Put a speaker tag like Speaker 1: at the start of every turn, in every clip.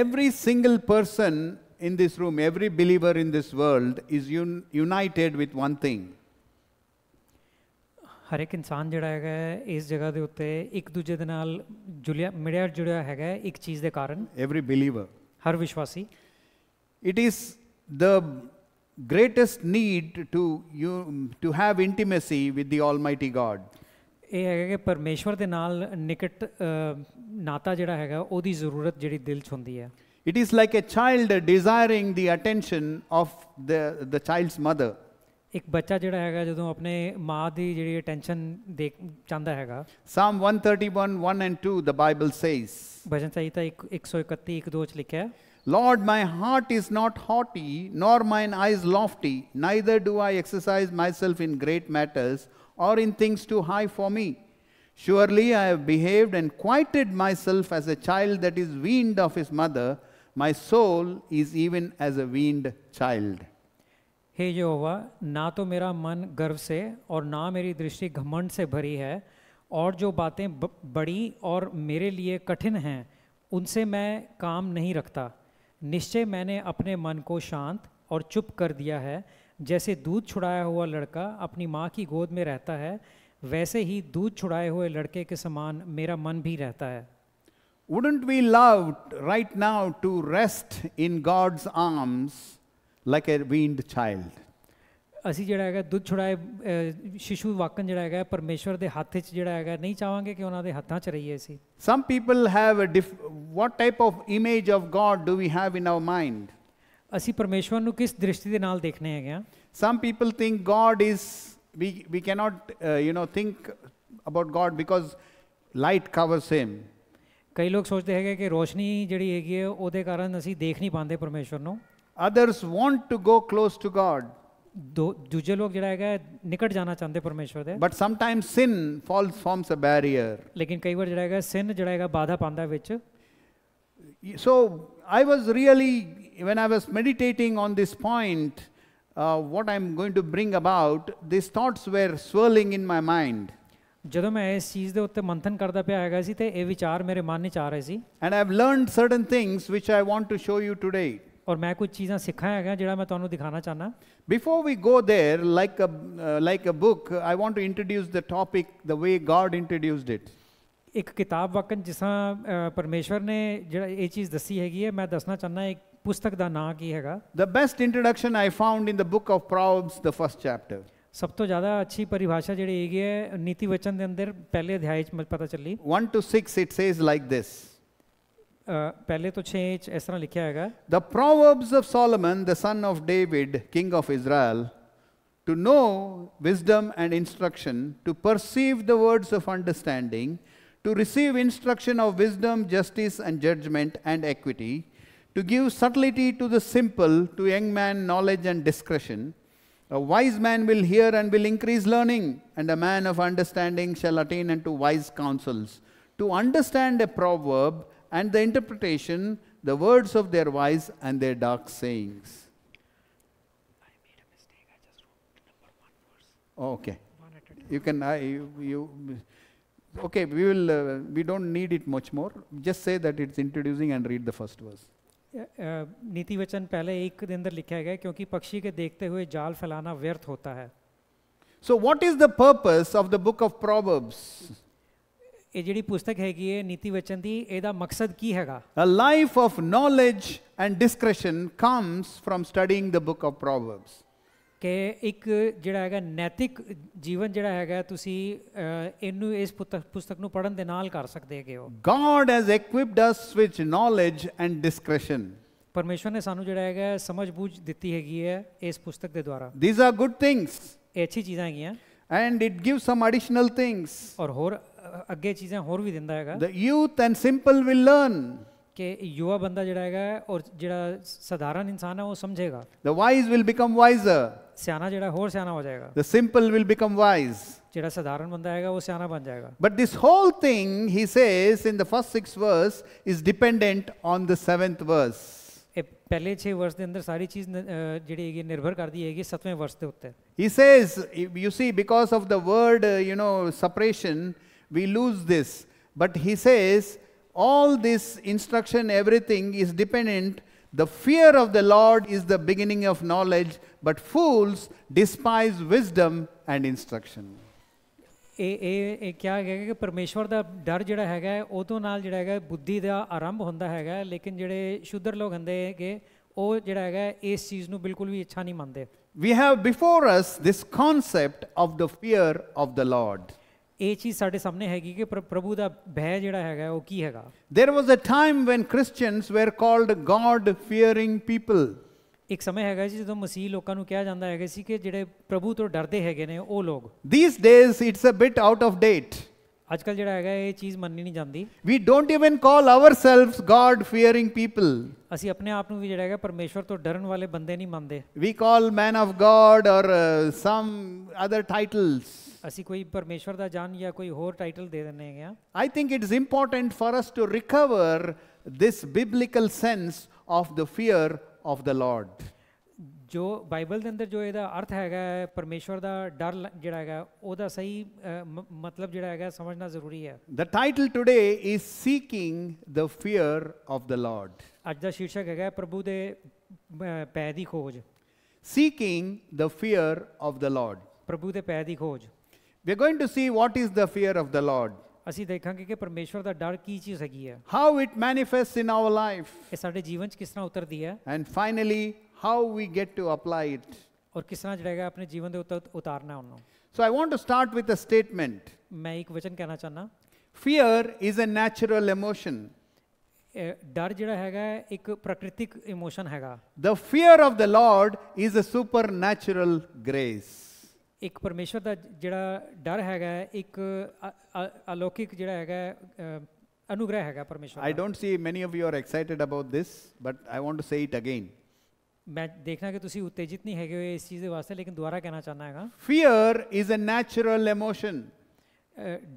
Speaker 1: every single person in this room, every believer in this world is un united with one thing.
Speaker 2: ਹਰ ਇੱਕ ਇਨਸਾਨ ਜਿਹੜਾ ਹੈਗਾ ਇਸ ਜਗ੍ਹਾ ਦੇ ਉੱਤੇ ਇੱਕ ਦੂਜੇ ਦੇ ਨਾਲ ਜੁੜਿਆ ਮਿਲਿਆ ਜੁੜਿਆ ਹੈਗਾ ਇੱਕ ਚੀਜ਼ ਦੇ ਕਾਰਨ
Speaker 1: ਐਵਰੀ ਬਿਲੀਵਰ ਹਰ ਵਿਸ਼ਵਾਸੀ it is the greatest need to you to have intimacy with the almighty god
Speaker 2: यह है कि परमेश्वर के नाल निकट नाता जोड़ा है वो जरूरत जी दिल होंगी है
Speaker 1: it is like a child desiring the attention of the the child's mother
Speaker 2: एक बच्चा जोड़ा है जो अपने माँ की जी अटेंशन दे चाहता है
Speaker 1: psalm one thirty one one and two the Bible says भजन संहिता एक एक सौ इकती एक दो लिखे है Lord, my heart is not haughty, nor mine eyes lofty, neither do I exercise myself in great matters, or in things too high for me. Surely I have behaved and quieted myself as a child that is weaned of his mother. My soul is even as a weaned child.
Speaker 2: हे यहोवा ना तो मेरा मन गर्व से और ना मेरी दृष्टि घमंड से भरी है और जो बातें बड़ी और मेरे लिए कठिन हैं उनसे मैं काम नहीं रखता निश्चय मैंने अपने मन को शांत और चुप कर दिया है जैसे दूध छुड़ाया हुआ लड़का अपनी माँ की गोद में रहता है वैसे ही दूध छुड़ाए हुए लड़के के समान मेरा मन भी रहता है Wouldn't we love
Speaker 1: right now to rest in God's arms like a weaned child?
Speaker 2: ਅਸੀਂ ਜਿਹੜਾ ਹੈਗਾ ਦੁੱਧ ਛੁੜਾਏ ਸ਼ਿਸ਼ੂ ਵਾਕਨ ਜਿਹੜਾ ਹੈਗਾ ਪਰਮੇਸ਼ਵਰ ਦੇ ਹੱਥ 'ਚ ਜਿਹੜਾ ਹੈਗਾ ਨਹੀਂ ਚਾਹਾਂਗੇ ਕਿ ਉਹਨਾਂ ਦੇ ਹੱਥਾਂ 'ਚ ਰਹੀਏ ਅਸੀਂ
Speaker 1: some people have what type of image of God do we have in our mind ਅਸੀਂ ਪਰਮੇਸ਼ਵਰ ਨੂੰ ਕਿਸ ਦ੍ਰਿਸ਼ਟੀ ਦੇ ਨਾਲ ਦੇਖਨੇ ਹੈਗੇ ਆ some people think god is we we cannot uh, you know think about god because light covers him
Speaker 2: ਕਈ ਲੋਕ ਸੋਚਦੇ ਹੈਗੇ ਕਿ ਰੋਸ਼ਨੀ ਜਿਹੜੀ ਹੈਗੀ ਹੈ ਉਹਦੇ ਕਾਰਨ ਅਸੀਂ ਦੇਖ ਨਹੀਂ ਪਾਉਂਦੇ ਪਰਮੇਸ਼ਵਰ ਨੂੰ others want to go close to god ਦੂਜੇ ਲੋਕ ਜਿਹੜਾ ਹੈਗਾ ਨਿਕਟ ਜਾਣਾ ਚਾਹੁੰਦੇ ਪਰਮੇਸ਼ਵਰ ਦੇ but some time sin falls
Speaker 1: forms a barrier
Speaker 2: ਲੇਕਿਨ ਕਈ ਵਾਰ ਜਿਹੜਾ ਹੈਗਾ sin ਜਿਹੜਾ ਹੈਗਾ ਬਾਧਾ ਪਾਉਂਦਾ ਵਿੱਚ so i was really when I was meditating on this point, uh, what I'm going to bring about, these thoughts were swirling in my mind. ਜਦੋਂ ਮੈਂ ਇਸ ਚੀਜ਼ ਦੇ ਉੱਤੇ ਮੰਥਨ ਕਰਦਾ ਪਿਆ ਹੈਗਾ ਸੀ ਤੇ ਇਹ ਵਿਚਾਰ ਮੇਰੇ ਮਨ ਵਿੱਚ ਆ ਰਹੇ ਸੀ and I've learned certain things which I want to show you today ਔਰ ਮੈਂ ਕੁਝ ਚੀਜ਼ਾਂ ਸਿੱਖਾਂ ਹੈਗਾ ਜਿਹੜਾ ਮੈਂ ਤੁਹਾਨੂੰ ਦਿਖਾਣਾ ਚਾਹਨਾ
Speaker 1: before we go there like a like a book I want to introduce the topic the way God introduced it
Speaker 2: ਇੱਕ ਕਿਤਾਬ ਵਾਕਨ ਜਿਸਾਂ ਪਰਮੇਸ਼ਵਰ ਨੇ ਜਿਹੜਾ ਇਹ ਚੀਜ਼ ਦੱਸੀ ਹੈਗੀ ਹੈ ਮੈਂ ਦੱਸਣਾ ਚਾਹਨਾ ਇੱਕ the best introduction I found in the book of Proverbs, the first chapter. ਸਭ ਤੋਂ ਜ਼ਿਆਦਾ ਅੱਛੀ ਪਰਿਭਾਸ਼ਾ ਜਿਹੜੀ ਹੈਗੀ ਹੈ ਨੀਤੀ ਵਚਨ ਦੇ ਅੰਦਰ ਪਹਿਲੇ ਅਧਿਆਇ 'ਚ ਮ- ਪਤਾ 1 to 6, it says like this ਅ, ਪਹਿਲੇ ਤੋਂ 6 'ਚ ਇਸ ਤਰ੍ਹਾਂ ਲਿਖਿਆ ਹੈਗਾ
Speaker 1: The Proverbs of Solomon, the son of David, king of Israel, to know wisdom and instruction, to perceive the words of understanding, to receive instruction of wisdom, justice, and judgment and equity, to give subtlety to the simple, to young man knowledge and discretion. A wise man will hear and will increase learning, and a man of understanding shall attain unto wise counsels. To understand a proverb and the interpretation, the words of their wise and their dark sayings. Oh, okay. You can, I, you, you, okay, we will, uh, we don't need it much more. Just say that it's introducing and read the
Speaker 2: first verse. नीति वचन पहले एक के अंदर लिखा गया क्योंकि पक्षी के देखते हुए जाल फैलाना व्यर्थ होता है
Speaker 1: so what is the purpose of the book of Proverbs
Speaker 2: ਇਹ ਜਿਹੜੀ ਪੁਸਤਕ ਹੈਗੀ ਹੈ ਨੀਤੀ ਵਚਨ ਦੀ ਇਹਦਾ ਮਕਸਦ ਕੀ ਹੈਗਾ
Speaker 1: a life of knowledge and discretion comes from studying the book of Proverbs
Speaker 2: ਕਿ ਇੱਕ ਜਿਹੜਾ ਹੈਗਾ ਨੈਤਿਕ ਜੀਵਨ ਜਿਹੜਾ ਹੈਗਾ ਤੁਸੀਂ ਇਹਨੂੰ ਇਸ ਪੁਸਤਕ ਨੂੰ ਪੜਨ ਦੇ ਨਾਲ ਕਰ ਸਕਦੇ ਹੈਗੇ ਹੋ God has equipped us with knowledge and discretion ਪਰਮੇਸ਼ਵਰ ਨੇ ਸਾਨੂੰ ਜਿਹੜਾ ਹੈਗਾ ਸਮਝ ਬੂਝ ਦਿੱਤੀ ਹੈਗੀ ਹੈ ਇਸ ਪੁਸਤਕ ਦੇ ਦੁਆਰਾ ਥੀਸ ਆਰ ਗੁੱਡ ਥਿੰਗਸ ਇਹ ਅੱਛੀ ਚੀਜ਼ਾਂ ਹੈਗੀਆਂ and it gives some additional things aur hor ਅੱਗੇ ਚੀਜ਼ਾਂ ਹੋਰ ਵੀ ਦਿੰਦਾ ਹੈਗਾ the youth and simple will learn कि युवा बंदा ਜਿਹੜਾ ਹੈਗਾ ਔਰ ਜਿਹੜਾ ਸਧਾਰਨ ਇਨਸਾਨ ਹੈ ਉਹ ਸਮਝੇਗਾ the wise will become wiser ਸਿਆਣਾ जड़ा ਹੋਰ ਸਿਆਣਾ हो जाएगा the simple will become wise जड़ा साधारण बंदा आएगा वो ਸਿਆਣਾ बन जाएगा
Speaker 1: but this whole thing he says in the first six verse is dependent on the seventh verse
Speaker 2: ਇਹ ਪਹਿਲੇ 6 ਵਰਸ ਦੇ ਅੰਦਰ ਸਾਰੀ ਚੀਜ਼ ਜਿਹੜੀ ਹੈਗੀ ਨਿਰਭਰ ਕਰਦੀ ਹੈਗੀ 7ਵੇਂ वर्ष ਦੇ ਉੱਤੇ
Speaker 1: he says you see because of the word you know separation we lose this but he says all this instruction, everything is dependent. The fear of the Lord is the beginning of knowledge, but fools despise wisdom and instruction.
Speaker 2: ਇਹ ਇਹ ਇਹ ਕਿਹਾ ਹੈਗਾ ਕਿ ਪਰਮੇਸ਼ਵਰ ਦਾ ਡਰ ਜਿਹੜਾ ਹੈਗਾ ਉਹ ਤੋਂ ਨਾਲ ਜਿਹੜਾ ਹੈਗਾ ਬੁੱਧੀ ਦਾ ਆਰੰਭ ਹੁੰਦਾ ਹੈਗਾ ਲੇਕਿਨ ਜਿਹੜੇ ਸ਼ੁੱਧਰ ਲੋਕ ਹੁੰਦੇ ਹੈਗੇ ਉਹ ਜਿਹੜਾ ਹੈਗਾ ਇਸ ਚੀਜ਼ ਨੂੰ ਬਿਲਕੁਲ ਵੀ ਅੱਛਾ ਨਹੀਂ ਮੰਨਦੇ we
Speaker 1: have before us this concept of the fear of the lord
Speaker 2: ਇਹ ਚੀਜ਼ ਸਾਡੇ ਸਾਹਮਣੇ ਹੈਗੀ ਕਿ ਪ੍ਰਭੂ ਦਾ ਭੈ ਜਿਹੜਾ ਹੈਗਾ ਉਹ ਕੀ ਹੈਗਾ
Speaker 1: there was a time when Christians wer called god fearing people
Speaker 2: ਇੱਕ ਸਮੇਂ ਹੈਗਾ ਸੀ ਜਦੋਂ ਮਸੀਹ ਲੋਕਾਂ ਨੂੰ ਕਿਹਾ ਜਾਂਦਾ ਹੈਗਾ ਸੀ ਕਿ ਜਿਹੜੇ ਪ੍ਰਭੂ ਤੋਂ ਡਰਦੇ ਹੈਗੇ ਨੇ ਉਹ ਲੋਕ these days it's a bit out of date ਅੱਜਕੱਲ ਜਿਹੜਾ ਹੈਗਾ ਇਹ ਚੀਜ਼ ਮੰਨੀ ਨਹੀਂ ਜਾਂਦੀ
Speaker 1: we don't even call ourselves god fearing
Speaker 2: people ਅਸੀਂ ਆਪਣੇ ਆਪ ਨੂੰ ਵੀ ਜਿਹੜਾ ਹੈਗਾ ਪਰਮੇਸ਼ਵਰ ਤੋਂ ਡਰਨ ਵਾਲੇ ਬੰਦੇ ਨਹੀਂ ਮੰਨਦੇ we call man of god or uh, some other titles ਅਸੀਂ ਕੋਈ ਪਰਮੇਸ਼ਵਰ ਦਾ ਜਾਨ ਜਾਂ ਕੋਈ ਹੋਰ ਟਾਈਟਲ ਦੇ ਦਿੰਨੇ ਹੈਗੇ ਆ
Speaker 1: I think it is important for us to recover this biblical sense of the fear of the Lord.
Speaker 2: ਜੋ ਬਾਈਬਲ ਦੇ ਅੰਦਰ ਜੋ ਇਹਦਾ ਅਰਥ ਹੈਗਾ ਹੈ, ਪਰਮੇਸ਼ਵਰ ਦਾ ਡਰ ਲ- ਜਿਹੜਾ ਹੈਗਾ ਉਹਦਾ ਸਹੀ ਅ, ਮ- ਮਤਲਬ ਜਿਹੜਾ ਹੈਗਾ ਸਮਝਣਾ ਜ਼ਰੂਰੀ ਹੈ
Speaker 1: The title today is Seeking the Fear of the Lord.
Speaker 2: ਅੱਜ ਦਾ ਸ਼ੀਰਸ਼ਕ ਹੈਗਾ ਹੈ, ਪ੍ਰਭੂ ਦੇ ਅ, ਪੈ ਦੀ ਖੋਜ Seeking the Fear of the Lord. ਪ੍ਰਭੂ ਦੇ ਪੈ ਦੀ ਖੋਜ We are going to see what is the fear of the Lord. ਅਸੀਂ ਦੇਖਾਂਗੇ ਕਿ ਪਰਮੇਸ਼ਵਰ ਦਾ ਡਰ ਕੀ ਚੀਜ਼ ਹੈਗੀ ਹੈ।
Speaker 1: How it manifests in
Speaker 2: our life. ਇਹ ਸਾਡੇ ਜੀਵਨ 'ਚ ਕਿਸ ਤਰ੍ਹਾਂ ਉਤਰਦੀ And finally how we get to apply it. ਔਰ ਕਿਸ ਤਰ੍ਹਾਂ ਜਿਹੜਾ ਹੈ ਆਪਣੇ ਜੀਵਨ ਦੇ ਉੱਤੇ So I want to start with a statement. ਮੈਂ ਇੱਕ ਵਚਨ ਕਹਿਣਾ ਚਾਹਨਾ। Fear is a natural emotion. ਡਰ ਜਿਹੜਾ ਹੈਗਾ ਇੱਕ ਪ੍ਰਕਿਰਤਿਕ ਇਮੋਸ਼ਨ ਹੈਗਾ।
Speaker 1: The fear of the Lord is a supernatural grace.
Speaker 2: एक परमेश्वर का जोड़ा डर हैगा एक अलौकिक जो है अनुग्रह है परमेश्वर I
Speaker 1: don't see many of you are excited about this but I want say it again
Speaker 2: मैं देखना कि तुम उत्तेजित नहीं है इस चीज़ के वास्ते लेकिन दोबारा कहना चाहता है
Speaker 1: fear is a natural emotion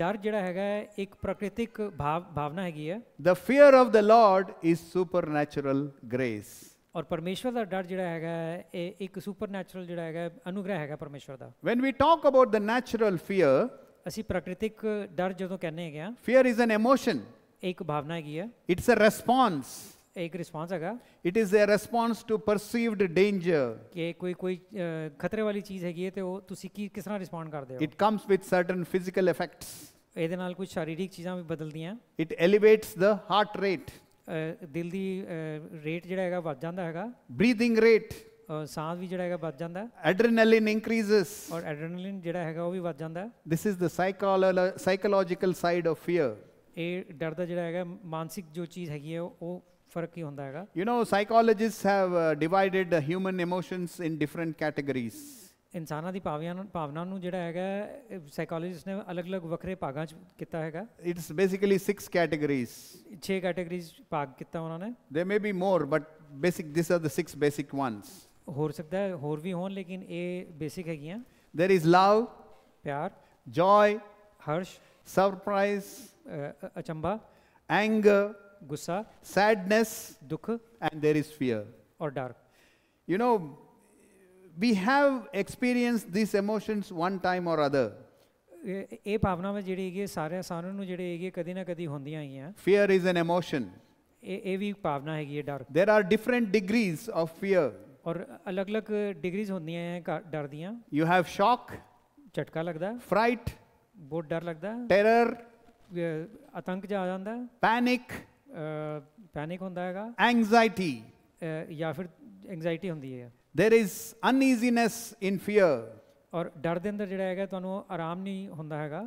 Speaker 2: डर जोड़ा है एक प्रकृतिक भाव भावना हैगी है
Speaker 1: the fear of the Lord is supernatural grace
Speaker 2: और परमेश्वर का डर जो है एक सुपर नैचुरल जो है अनुग्रह है परमेश्वर का when we talk about the natural fear असं प्रकृतिक डर जो कहने फीयर इज एन इमोशन एक भावना हैगी है इट्स अ रेस्पॉन्स एक रिस्पांस हैगा it is a response to perceived danger के कोई कोई खतरे वाली चीज हैगी है तो किस तरह रिस्पोंड करदे हो it
Speaker 1: comes with certain physical effects
Speaker 2: एदे कुछ शारीरिक चीजें भी बदल it elevates the heart rate ਦਿਲ ਦੀ ਰੇਟ ਜਿਹੜਾ ਹੈਗਾ ਵੱਧ ਜਾਂਦਾ ਹੈਗਾ ਬਰੀਥਿੰਗ ਰੇਟ ਸਾਹ ਵੀ ਜਿਹੜਾ ਹੈਗਾ ਵੱਧ ਜਾਂਦਾ ਐਡਰੇਨਲਿਨ ਇਨਕਰੀਜ਼ਸ ਔਰ ਐਡਰੇਨਲਿਨ ਜਿਹੜਾ ਹੈਗਾ ਉਹ ਵੀ ਵੱਧ ਜਾਂਦਾ
Speaker 1: this is the psychological side of fear
Speaker 2: ਇਹ ਡਰ ਦਾ ਜਿਹੜਾ ਹੈਗਾ ਮਾਨਸਿਕ ਜੋ ਚੀਜ਼ ਹੈਗੀ ਹੈ ਉਹ ਫਰਕ ਹੀ ਹੁੰਦਾ ਹੈਗਾ
Speaker 1: you نو psychologists have divided human emotions in different categories
Speaker 2: ਇਨਸਾਨਾਂ ਦੀ ਭਾਵਨਾ ਭਾਵਨਾ ਨੂੰ ਜਿਹੜਾ ਹੈਗਾ ਸਾਈਕੋਲੋਜਿਸਟ ਨੇ ਅਲੱਗ-ਅਲੱਗ ਵੱਖਰੇ ਭਾਗਾਂ ਚ ਕੀਤਾ ਹੈਗਾ ਇਟਸ ਬੇਸਿਕਲੀ 6 ਕੈਟਾਗਰੀਜ਼ 6 ਕੈਟਾਗਰੀਜ਼ ਭਾਗ ਕੀਤਾ ਉਹਨਾਂ ਨੇ they may be more but basic this are the 6 basic ones ਹੋ ਸਕਦਾ ਹੈ ਹੋਰ ਵੀ ਹੋਣ ਲੇਕਿਨ ਇਹ ਬੇਸਿਕ ਹੈਗੀਆਂ there is love प्यार joy हर्ष surprise अचंबा anger गुस्सा sadness
Speaker 1: दुख and there is fear और डर you know we have experienced these emotions one time or other
Speaker 2: ਇਹ ਭਾਵਨਾਵਾਂ ਜਿਹੜੀ ਹੈਗੀ ਸਾਰੇ ਸਾਰਿਆਂ ਨੂੰ ਜਿਹੜੇ ਹੈਗੇ ਕਦੀ ਨਾ ਕਦੀ ਹੁੰਦੀਆਂ ਹੈਗੀਆਂ
Speaker 1: fear is an emotion
Speaker 2: ਇਹ ਇਹ ਵੀ ਭਾਵਨਾ ਹੈਗੀ ਹੈ ਡਰ there are different degrees of fear ਔਰ ਅਲੱਗ-ਅਲੱਗ ਡਿਗਰੀਜ਼ ਹੁੰਦੀਆਂ ਹੈ ਡਰ ਦੀਆਂ you have shock ਝਟਕਾ ਲੱਗਦਾ fright ਬਹੁਤ ਡਰ ਲੱਗਦਾ terror ਅਤੰਕ ਜਾ ਜਾਂਦਾ panic ਪੈਨਿਕ ਹੁੰਦਾ ਹੈਗਾ anxiety ਜਾਂ ਫਿਰ ਐਂਗਜ਼ਾਇਟੀ ਹੁੰਦੀ ਹੈ there is uneasiness in fear ਔਰ ਡਰ ਦੇ ਅੰਦਰ ਜਿਹੜਾ ਹੈਗਾ ਤੁਹਾਨੂੰ ਆਰਾਮ ਨਹੀਂ ਹੁੰਦਾ ਹੈਗਾ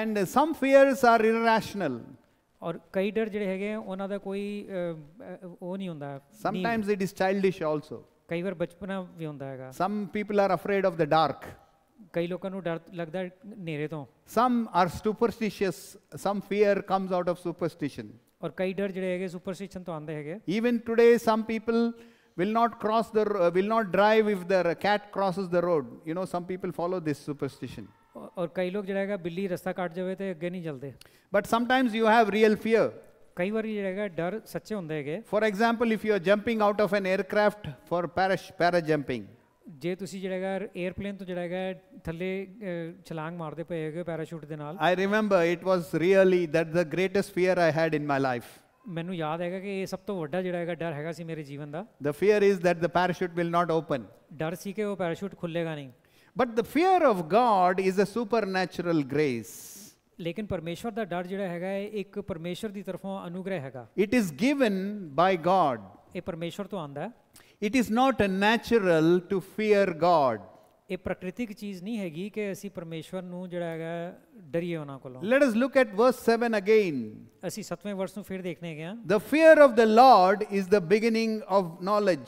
Speaker 2: and some fears are irrational ਔਰ ਕਈ ਡਰ ਜਿਹੜੇ ਹੈਗੇ sometimes it is childish also some people are afraid of the dark ਕਈ ਲੋਕਾਂ ਨੂੰ ਡਰ ਲੱਗਦਾ ਤੋਂ some are superstitious
Speaker 1: some fear comes out of superstition
Speaker 2: ਔਰ ਕਈ ਡਰ ਜਿਹੜੇ ਹੈਗੇ ਸੁਪਰਸਟੀਸ਼ਨ ਤੋਂ ਆਉਂਦੇ ਹੈਗੇ
Speaker 1: even today some people will not cross the will not drive if the cat crosses the road you know some people follow this superstition
Speaker 2: और कई लोग जो है बिल्ली रास्ता काट जावे तो अगे नहीं चलते but sometimes you have real fear ਕਈ ਵਾਰੀ ਜਿਹੜਾ ਹੈਗਾ ਡਰ ਸੱਚੇ ਹੁੰਦੇ ਹੈਗੇ for
Speaker 1: example if you are jumping out of an aircraft for ਪੈਰਾਸ਼ ਪੈਰਾ ਜੰਪਿੰਗ
Speaker 2: ਜੇ ਤੁਸੀਂ ਜਿਹੜਾ ਹੈਗਾ 에ਅਰਪਲੇਨ ਤੋਂ ਜਿਹੜਾ ਹੈਗਾ ਥੱਲੇ ਛਲਾਂਗ ਮਾਰਦੇ ਪਏ ਹੈਗੇ ਪੈਰਾਸ਼ੂਟ ਦੇ ਨਾਲ I
Speaker 1: remember it was really that the greatest fear I had in
Speaker 2: ਮੈਨੂੰ ਯਾਦ ਹੈਗਾ ਕਿ ਇਹ ਸਭ ਤੋਂ ਵੱਡਾ ਜਿਹੜਾ ਹੈਗਾ ਡਰ ਹੈਗਾ ਸੀ ਮੇਰੇ ਜੀਵਨ ਦਾ
Speaker 1: the fear is that the parachute will not open ਡਰ ਸੀ ਕਿ ਉਹ ਪੈਰਾਸ਼ੂਟ ਖੁੱਲੇਗਾ ਨਹੀਂ but the fear of god is a supernatural grace
Speaker 2: ਲੇਕਿਨ ਪਰਮੇਸ਼ਵਰ ਦਾ ਡਰ ਜਿਹੜਾ ਹੈਗਾ ਹੈ ਇੱਕ ਪਰਮੇਸ਼ਵਰ ਦੀ ਤਰਫੋਂ ਅਨੁਗ੍ਰਹਿ ਹੈਗਾ it is given by god ਇਹ ਪਰਮੇਸ਼ਵਰ ਤੋਂ ਆਂਦਾ ਹੈ it is not a natural to fear god ਇਹ ਪ੍ਰਕਿਰਤਿਕ ਚੀਜ਼ ਨਹੀਂ ਹੈਗੀ ਕਿ ਅਸੀਂ ਪਰਮੇਸ਼ਵਰ ਨੂੰ ਜਿਹੜਾ ਹੈਗਾ ਡਰੀਏ ਉਹਨਾਂ ਕੋਲੋਂ let us
Speaker 1: look at verse 7 again
Speaker 2: ਅਸੀਂ 7ਵੇਂ ਵਰਸ ਨੂੰ ਫਿਰ ਦੇਖਨੇ ਆ
Speaker 1: the fear of the Lord
Speaker 2: is the beginning of knowledge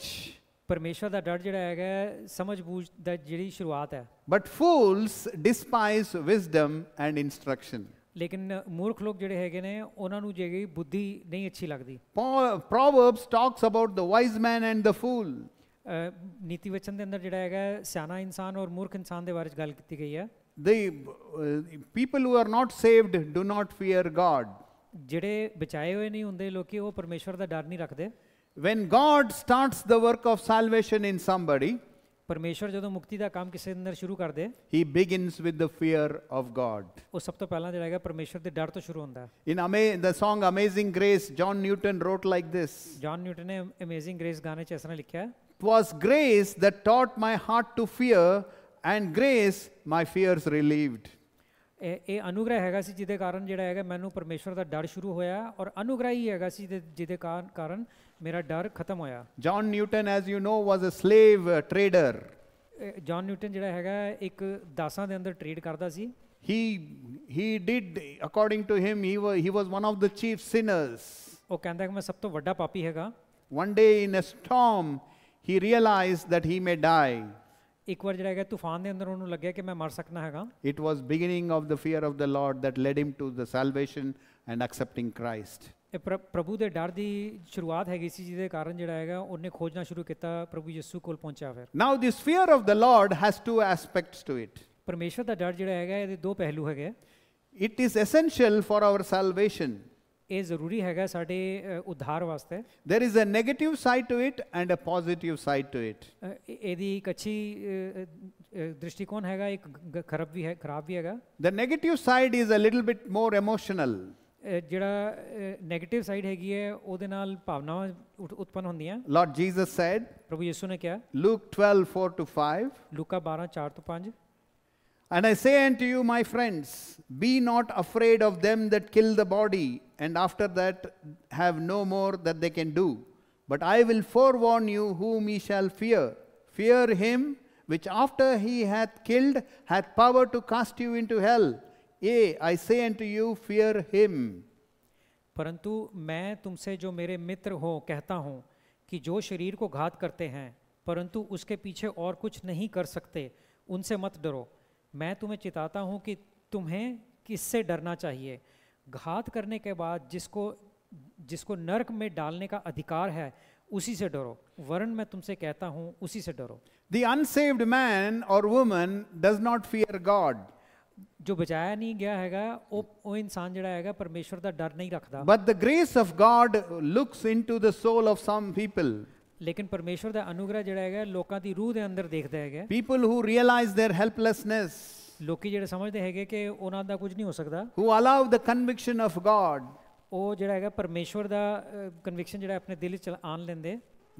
Speaker 2: ਪਰਮੇਸ਼ਵਰ ਦਾ ਡਰ ਜਿਹੜਾ ਹੈਗਾ ਸਮਝ ਬੂਝ ਦਾ ਜਿਹੜੀ ਸ਼ੁਰੂਆਤ ਹੈ
Speaker 1: but fools despise wisdom and instruction
Speaker 2: ਲੇਕਿਨ ਮੂਰਖ ਲੋਕ ਜਿਹੜੇ ਹੈਗੇ ਨੇ ਉਹਨਾਂ ਨੂੰ ਜਿਹੜੀ ਬੁੱਧੀ ਨਹੀਂ ਅੱਛੀ ਲੱਗਦੀ
Speaker 1: Proverbs
Speaker 2: talks about the wise man and the fool ਨੀਤੀ ਵਚਨ ਦੇ ਅੰਦਰ ਜਿਹੜਾ ਹੈਗਾ ਸਿਆਣਾ ਇਨਸਾਨ ਔਰ ਮੂਰਖ ਇਨਸਾਨ ਦੇ ਬਾਰੇ ਗੱਲ ਕੀਤੀ ਗਈ ਹੈ the people who are not saved do not fear god ਜਿਹੜੇ ਬਚਾਏ ਹੋਏ ਨਹੀਂ ਹੁੰਦੇ ਲੋਕੀ ਉਹ ਪਰਮੇਸ਼ਵਰ ਦਾ ਡਰ ਨਹੀਂ ਰੱਖਦੇ when god starts the work of salvation in somebody ਪਰਮੇਸ਼ਵਰ ਜਦੋਂ ਮੁਕਤੀ ਦਾ ਕੰਮ ਕਿਸੇ ਅੰਦਰ ਸ਼ੁਰੂ ਕਰਦੇ
Speaker 1: he begins with the fear of god
Speaker 2: ਉਹ ਸਭ ਤੋਂ ਪਹਿਲਾਂ ਜਿਹੜਾ ਹੈਗਾ ਪਰਮੇਸ਼ਵਰ ਦੇ ਡਰ ਤੋਂ ਸ਼ੁਰੂ ਹੁੰਦਾ ਹੈ in amay the song amazing grace john newton wrote like this john newton ਨੇ amazing grace ਗਾਣੇ 'ਚ ਇਸ ਤਰ੍ਹਾਂ ਲਿਖਿਆ ਹੈ
Speaker 1: 'Twas grace that taught my heart to fear, and grace my fears relieved.
Speaker 2: ਇਹ ਇਹ ਅਨੁਗ੍ਰਹਿ ਹੈਗਾ ਸੀ ਜਿਹਦੇ ਕਾਰਨ ਜਿਹੜਾ ਹੈਗਾ ਮੈਨੂੰ ਪਰਮੇਸ਼ਵਰ ਦਾ ਡਰ ਸ਼ੁਰੂ ਹੋਇਆ ਔਰ ਅਨੁਗ੍ਰਹਿ ਹੀ ਹੈਗਾ ਸੀ ਜਿਹਦੇ ਕਾਰਨ ਮੇਰਾ ਡਰ ਖਤਮ ਹੋਇਆ
Speaker 1: John Newton as you know was a slave trader
Speaker 2: John Newton ਜਿਹੜਾ ਹੈਗਾ ਇੱਕ ਦਾਸਾਂ ਦੇ ਅੰਦਰ ਟ੍ਰੇਡ ਕਰਦਾ ਸੀ he he did according to him he was, he was one of the chief sinners ਉਹ ਕਹਿੰਦਾ ਕਿ ਮੈਂ ਸਭ ਤੋਂ ਵੱਡਾ ਪਾਪੀ ਹੈਗਾ
Speaker 1: one day in a storm he realized that he may die
Speaker 2: ਇੱਕ ਵਾਰ ਜਿਹੜਾ ਹੈਗਾ ਤੂਫਾਨ ਦੇ ਅੰਦਰ ਉਹਨੂੰ ਲੱਗਿਆ ਕਿ ਮੈਂ ਮਰ ਸਕਣਾ ਹੈਗਾ
Speaker 1: it was beginning of the fear of the lord that led him to the salvation and accepting christ
Speaker 2: ਇਹ ਪ੍ਰਭੂ ਦੇ ਡਰ ਦੀ ਸ਼ੁਰੂਆਤ ਹੈਗੀ ਸੀ ਜਿਹਦੇ ਕਾਰਨ ਜਿਹੜਾ ਹੈਗਾ ਉਹਨੇ ਖੋਜਣਾ ਸ਼ੁਰੂ ਕੀਤਾ ਪ੍ਰਭੂ ਯਿਸੂ ਕੋਲ ਪਹੁੰਚਿਆ ਫਿਰ
Speaker 1: now this fear of the lord has two aspects to it ਪਰਮੇਸ਼ਰ ਦਾ ਡਰ ਜਿਹੜਾ ਹੈਗਾ ਇਹਦੇ ਦੋ ਪਹਿਲੂ ਹੈਗੇ it is essential for our salvation
Speaker 2: ਇਹ ਜ਼ਰੂਰੀ ਹੈਗਾ ਸਾਡੇ ਉਧਾਰ ਵਾਸਤੇ
Speaker 1: there is a negative side to it and a positive side to it
Speaker 2: ਇਹਦੀ ਇੱਕ ਅੱਛੀ ਦ੍ਰਿਸ਼ਟੀਕੋਣ ਹੈਗਾ ਇੱਕ ਖਰਾਬ ਵੀ ਹੈ ਖਰਾਬ ਵੀ ਹੈਗਾ
Speaker 1: the negative side is a little bit more emotional
Speaker 2: ਜਿਹੜਾ 네ਗੇਟਿਵ ਸਾਈਡ ਹੈਗੀ ਹੈ ਉਹਦੇ ਨਾਲ ਭਾਵਨਾਵਾਂ ਉਤਪਨ ਹੁੰਦੀਆਂ
Speaker 1: ਲਾਰਡ ਜੀਸਸ ਸੈਡ ਪ੍ਰਭੂ ਯਿਸੂ ਨੇ ਕਿਹਾ ਲੂਕ 12:4 ਤੋਂ 5 ਲੂਕਾ 12:4 ਤੋਂ 5 And I say unto you, my friends, be not afraid of them that kill the body, and after that have no more that they can do. But I will forewarn you whom ye shall fear. Fear him which after he hath killed hath power to cast you into hell. Yea, I say unto you, fear him.
Speaker 2: परंतु मैं तुमसे जो मेरे मित्र हो कहता हूँ कि जो शरीर को घात करते हैं परंतु उसके पीछे और कुछ नहीं कर सकते उनसे मत डरो मैं तुम्हें चिताता हूँ कि तुम्हें किससे डरना चाहिए घात करने के बाद जिसको जिसको नरक में डालने का अधिकार है उसी से डरो वरन मैं तुमसे कहता हूँ उसी से डरो
Speaker 1: द अनसेव्ड मैन
Speaker 2: और woman does not fear God
Speaker 1: ਜੋ ਬਚਾਇਆ ਨਹੀਂ ਗਿਆ ਹੈਗਾ
Speaker 2: वो ਉਹ ਇਨਸਾਨ ਜਿਹੜਾ ਹੈਗਾ परमेश्वर ਦਾ डर नहीं रखता but the
Speaker 1: grace of God looks into the soul of
Speaker 2: some people ਲੇਕਿਨ ਪਰਮੇਸ਼ਵਰ ਦਾ ਅਨੁਗ੍ਰਹਿ ਜਿਹੜਾ ਹੈਗਾ ਲੋਕਾਂ ਦੀ ਰੂਹ ਦੇ ਅੰਦਰ ਦੇਖਦਾ ਹੈਗਾ people who realise their helplessness ਲੋਕੀ ਜਿਹੜੇ ਸਮਝਦੇ ਹੈਗੇ ਕਿ ਉਹਨਾਂ ਦਾ ਕੁਝ ਨਹੀਂ ਹੋ ਸਕਦਾ who allow the conviction of God ਉਹ ਜਿਹੜਾ ਹੈਗਾ ਪਰਮੇਸ਼ਵਰ ਦਾ ਕਨਵਿਕਸ਼ਨ ਜਿਹੜਾ ਆਪਣੇ ਦਿਲ ਵਿੱਚ ਆਣ ਲੈਂਦੇ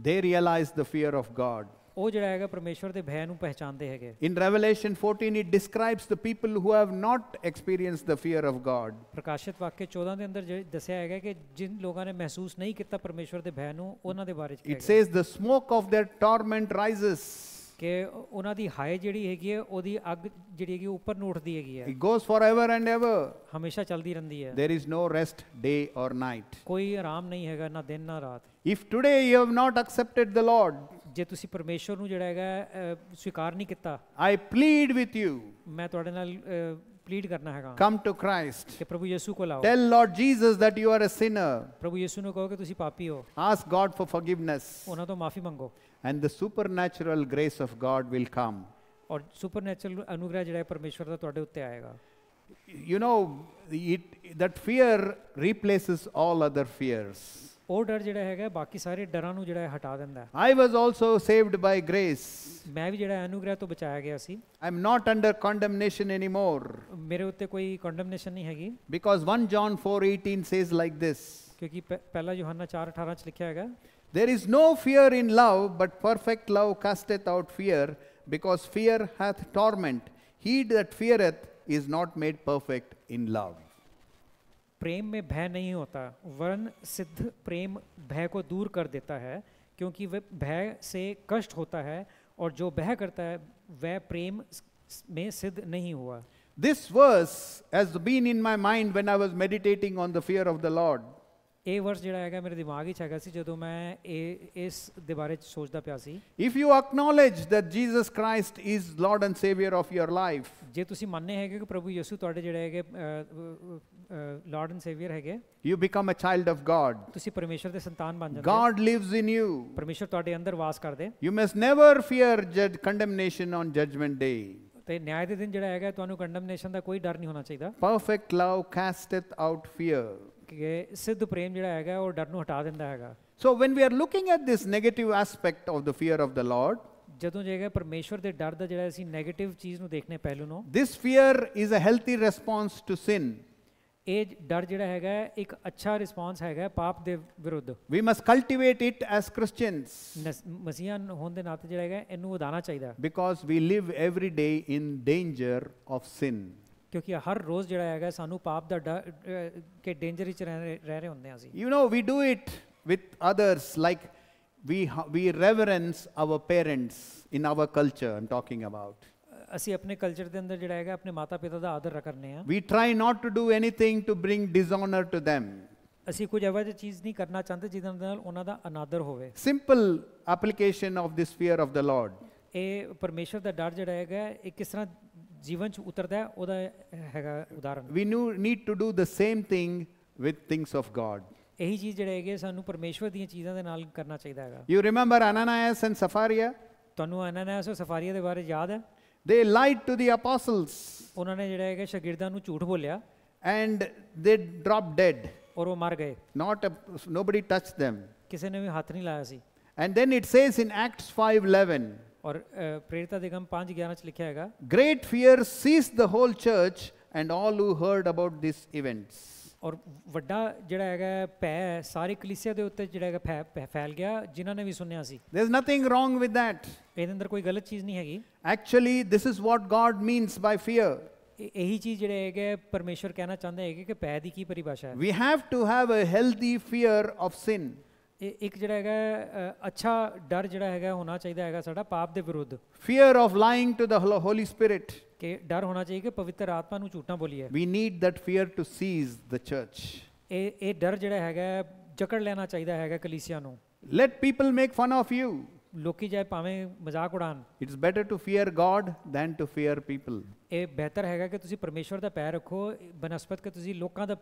Speaker 1: they realise the fear of God
Speaker 2: ਉਹ ਜਿਹੜਾ ਹੈਗਾ ਪਰਮੇਸ਼ਵਰ ਦੇ ਭੈ ਨੂੰ ਪਹਿਚਾਨਦੇ ਹੈਗੇ
Speaker 1: in Revelation 14 it describes the people who have not experienced the fear of God
Speaker 2: ਪ੍ਰਕਾਸ਼ਿਤ ਵਾਕਿਆ 14 ਦੇ ਅੰਦਰ ਜਿਹੜਾ ਦੱਸਿਆ ਹੈਗਾ ਕਿ ਜਿਨ ਲੋਕਾਂ ਨੇ ਮਹਿਸੂਸ ਨਹੀਂ ਕੀਤਾ ਪਰਮੇਸ਼ਵਰ ਦੇ ਭੈ ਨੂੰ ਉਹਨਾਂ ਦੇ ਬਾਰੇ ਚ it says
Speaker 1: the smoke of their torment rises
Speaker 2: ਕਿ ਉਹਨਾਂ ਦੀ ਹਾਇ ਜਿਹੜੀ ਹੈਗੀ ਹੈ ਉਹਦੀ ਅੱਗ ਜਿਹੜੀ ਹੈਗੀ ਉੱਪਰ ਨੂੰ ਉੱਠਦੀ ਹੈਗੀ ਹੈ it goes
Speaker 1: for ever and ever
Speaker 2: ਹਮੇਸ਼ਾ ਚੱਲਦੀ ਰਹਿੰਦੀ ਹੈ there is no rest day or night ਕੋਈ ਆਰਾਮ ਨਹੀਂ ਹੈਗਾ ਨਾ ਦਿਨ ਨਾ ਰਾਤ if today you have not accepted the Lord ਜੇ ਤੁਸੀਂ ਪਰਮੇਸ਼ਰ ਨੂੰ ਜਿਹੜਾ ਹੈਗਾ ਸਵੀਕਾਰ ਨਹੀਂ ਕੀਤਾ ਆਈ ਪਲੀਡ ਵਿਦ ਯੂ ਮੈਂ ਤੁਹਾਡੇ ਨਾਲ ਪਲੀਡ ਕਰਨਾ ਹੈਗਾ ਕਮ ਟੂ ਕ੍ਰਾਈਸਟ ਕਿ ਪ੍ਰਭੂ ਯਿਸੂ ਕੋਲ ਆਓ tell
Speaker 1: Lord Jesus that you are a sinner
Speaker 2: ਪ੍ਰਭੂ ਯਿਸੂ ਨੂੰ ਕਹੋ ਕਿ ਤੁਸੀਂ ਪਾਪੀ ਹੋ ਆਸਕ ਗॉड ਫॉर ਫੋਰਗਿਵਨੈਸ ਉਹਨਾਂ ਤੋਂ ਮਾਫੀ ਮੰਗੋ
Speaker 1: and the supernatural grace of God will come
Speaker 2: ਔਰ ਸੁਪਰਨੈਚੁਰਲ ਅਨੁਗ੍ਰਹ ਜਿਹੜਾ ਹੈ ਪਰਮੇਸ਼ਰ ਦਾ ਤੁਹਾਡੇ ਉੱਤੇ ਆਏਗਾ you know it,
Speaker 1: that fear replaces all other fears
Speaker 2: ਉਹ ਡਰ ਜਿਹੜਾ ਹੈਗਾ ਬਾਕੀ ਸਾਰੇ ਡਰਾਂ ਨੂੰ ਜਿਹੜਾ ਹਟਾ ਦਿੰਦਾ ਹੈ
Speaker 1: I was also saved by grace ਮੈਂ ਵੀ ਜਿਹੜਾ ਅਨੁਗ੍ਰਹਿ ਤੋਂ ਬਚਾਇਆ ਗਿਆ
Speaker 2: ਸੀ I am not under condemnation anymore ਮੇਰੇ ਉੱਤੇ ਕੋਈ ਕੰਡਮਨੇਸ਼ਨ ਨਹੀਂ ਹੈਗੀ because 1 John 4:18 says like this ਕਿਉਂਕਿ ਪਹਿਲਾ ਯੋਹੰਨਾ 4:18 ਚ ਲਿਖਿਆ ਹੈਗਾ
Speaker 1: There is no fear in love, but perfect love casteth out fear, because fear hath torment. He that feareth is not made perfect in love.
Speaker 2: प्रेम में भय नहीं होता वरन सिद्ध प्रेम भय को दूर कर देता है क्योंकि वह भय से कष्ट होता है और जो भय करता है वह प्रेम में सिद्ध नहीं हुआ this verse has been in my mind when
Speaker 1: I was meditating on the fear of the Lord
Speaker 2: ਇਹ ਵਰਸ ਜਿਹੜਾ ਹੈਗਾ ਮੇਰੇ ਦਿਮਾਗ ਵਿੱਚ ਹੈਗਾ ਸੀ ਜਦੋਂ ਮੈਂ ਇਹ ਇਸ ਦੇ ਬਾਰੇ ਚ ਸੋਚਦਾ ਪਿਆ ਸੀ
Speaker 1: if you acknowledge that Jesus Christ is
Speaker 2: Lord and Saviour of your life ਜੇ ਤੁਸੀਂ ਮੰਨਨੇ ਹੈਗੇ ਕਿ ਪ੍ਰਭੂ ਯਿਸੂ ਤੁਹਾਡੇ ਜਿਹੜੇ ਹੈਗੇ ਲਾਰਡ ਐਂਡ ਸੇਵੀਅਰ ਹੈਗੇ you become a child of God ਤੁਸੀਂ ਪਰਮੇਸ਼ਰ ਦੇ ਸੰਤਾਨ ਬਣ ਜਾਂਦੇ ਹੋ ਗॉड ਲਿਵਸ ਇਨ ਯੂ ਪਰਮੇਸ਼ਰ ਤੁਹਾਡੇ ਅੰਦਰ ਵਾਸ ਕਰਦੇ
Speaker 1: ਯੂ ਮਸਟ ਨੈਵਰ ਫੀਅਰ ਜੱਜ ਕੰਡੈਮਨੇਸ਼ਨ ਔਨ ਜਜਮੈਂਟ ਡੇ
Speaker 2: ਤੇ ਨਿਆਂ ਦੇ ਦਿਨ ਜਿਹੜਾ ਹੈਗਾ ਤੁਹਾਨੂੰ ਕੰਡੈਮਨੇਸ਼ਨ ਦਾ ਕੋਈ ਡਰ ਨਹੀਂ ਹੋਣਾ ਚਾਹੀਦਾ
Speaker 1: perfect love casteth
Speaker 2: out fear ਕਿ ਸਿੱਧ ਪ੍ਰੇਮ ਜਿਹੜਾ ਹੈਗਾ ਉਹ ਡਰ ਨੂੰ ਹਟਾ ਦਿੰਦਾ ਹੈਗਾ
Speaker 1: so when we are looking at this negative aspect of the fear of the Lord
Speaker 2: ਜਦੋਂ ਜੇਗਾ ਪਰਮੇਸ਼ਵਰ ਦੇ ਡਰ ਦਾ ਜਿਹੜਾ ਅਸੀਂ 네ਗੇਟਿਵ ਚੀਜ਼ ਨੂੰ ਦੇਖਨੇ ਪਹਿਲੂ ਨੂੰ this fear is a healthy response to sin ਇਹ ਡਰ ਜਿਹੜਾ ਹੈਗਾ ਇੱਕ ਅੱਛਾ ਰਿਸਪੌਂਸ ਹੈਗਾ ਪਾਪ ਦੇ ਵਿਰੁੱਧ we must cultivate it as Christians ਮਸੀਹਾਂ ਹੋਣ ਦੇ ਨਾਤੇ ਜਿਹੜਾ ਹੈਗਾ ਇਹਨੂੰ ਵਧਾਣਾ ਚਾਹੀਦਾ because we live
Speaker 1: every day in danger of sin
Speaker 2: ਕਿਉਂਕਿ ਹਰ ਰੋਜ਼ ਜਿਹੜਾ ਹੈਗਾ ਸਾਨੂੰ ਪਾਪ ਦਾ ਕੇ ਡੇਂਜਰ ਵਿੱਚ ਰਹਿ ਰਹੇ ਹੁੰਦੇ ਆ ਅਸੀਂ
Speaker 1: you نو we do it with others like we, we reverence our parents in our culture, I'm talking about.
Speaker 2: ਅਸੀਂ ਆਪਣੇ ਕਲਚਰ ਦੇ ਅੰਦਰ ਜਿਹੜਾ ਹੈਗਾ ਆਪਣੇ ਮਾਤਾ ਪਿਤਾ ਦਾ ਆਦਰ ਕਰਨੇ ਆ we
Speaker 1: try not to do anything to bring dishonour to them
Speaker 2: ਅਸੀਂ ਕੁਝ ਇਹੋ ਜਿਹੀ ਚੀਜ਼ ਨਹੀਂ ਕਰਨਾ ਚਾਹੁੰਦੇ ਜਿਹਦੇ ਨਾਲ ਉਹਨਾਂ ਦਾ ਅਨਾਦਰ ਹੋਵੇ
Speaker 1: simple application of this fear of the Lord
Speaker 2: ਇਹ ਪਰਮੇਸ਼ਰ ਦਾ ਡਰ ਜਿਹੜਾ ਹੈਗਾ ਇਹ ਕਿਸ ਤਰ੍ਹਾਂ ਜੀਵਨ ਚ ਉਤਰਦਾ ਹੈ ਉਹਦਾ ਹੈਗਾ ਉਦਾਹਰਨ we need to do
Speaker 1: the same thing with things of god
Speaker 2: ਇਹੀ ਚੀਜ਼ ਜਿਹੜੇ ਹੈਗੇ ਸਾਨੂੰ ਪਰਮੇਸ਼ਵਰ ਦੀਆਂ ਚੀਜ਼ਾਂ ਦੇ ਨਾਲ ਕਰਨਾ ਚਾਹੀਦਾ ਹੈਗਾ you remember
Speaker 1: ananias and sapphira
Speaker 2: ਤੁਹਾਨੂੰ ਅਨਾਨਾਸ ਔਰ ਸਫਾਰੀਆ ਦੇ ਬਾਰੇ ਯਾਦ ਹੈ they lied to the apostles ਉਹਨਾਂ ਨੇ ਜਿਹੜਾ ਹੈਗਾ ਸ਼ਾਗਿਰਦਾਂ ਨੂੰ ਝੂਠ ਬੋਲਿਆ and they dropped dead ਔਰ ਉਹ ਮਰ ਗਏ not a, nobody touched them ਕਿਸੇ ਨੇ ਵੀ ਹੱਥ ਨਹੀਂ ਲਾਇਆ ਸੀ and then it says in acts 5:11 और प्रेरिता दिगम 5 11 च लिखा हैगा great fear seize the whole church and all who heard about this events ਔਰ ਵੱਡਾ ਜਿਹੜਾ ਹੈਗਾ ਭੈ ਸਾਰੇ ਕਲੀਸਿਆ ਦੇ ਉੱਤੇ ਜਿਹੜਾ ਹੈਗਾ ਫੈਲ ਗਿਆ ਜਿਨ੍ਹਾਂ ਨੇ ਵੀ ਸੁਣਿਆ ਸੀ there is nothing wrong with that ਇਹਦੇ ਅੰਦਰ ਕੋਈ ਗਲਤ ਚੀਜ਼ ਨਹੀਂ ਹੈਗੀ actually this is what God means by fear ਇਹੀ ਚੀਜ਼ ਜਿਹੜੇ ਹੈਗੇ ਪਰਮੇਸ਼ਰ ਕਹਿਣਾ ਚਾਹੁੰਦਾ ਹੈਗੇ ਕਿ ਭੈ ਦੀ ਕੀ ਪਰਿਭਾਸ਼ਾ ਹੈ we
Speaker 1: have to have a healthy fear of sin
Speaker 2: ਇੱਕ ਜਿਹੜਾ ਹੈਗਾ ਅੱਛਾ ਡਰ ਜਿਹੜਾ ਹੈਗਾ ਹੋਣਾ ਚਾਹੀਦਾ ਹੈਗਾ ਸਾਡਾ ਪਾਪ ਦੇ ਵਿਰੁੱਧ fear of lying to the Holy Spirit ਕਿ ਡਰ ਹੋਣਾ ਚਾਹੀਏ ਕਿ ਪਵਿੱਤਰ ਆਤਮਾ ਨੂੰ ਝੂਠਾ ਬੋਲੀਏ
Speaker 1: we need that fear to seize the church
Speaker 2: ਇਹ ਇਹ ਡਰ ਜਿਹੜਾ ਹੈਗਾ ਜਕੜ ਲੈਣਾ ਚਾਹੀਦਾ ਹੈਗਾ ਕਲੀਸਿਆ ਨੂੰ
Speaker 1: let people make fun of you
Speaker 2: ਲੋਕੀ ਜਾਏ ਭਾਵੇਂ ਮਜ਼ਾਕ ਉਡਾਣ it's better to fear God than to fear people ਇਹ ਬਿਹਤਰ ਹੈਗਾ ਕਿ ਤੁਸੀਂ ਪਰਮੇਸ਼ਵਰ ਦਾ ਪੈਰ ਰੱਖੋ ਬਨਸਪਤ ਕਿ ਤੁਸੀਂ ਲੋਕਾਂ ਦਾ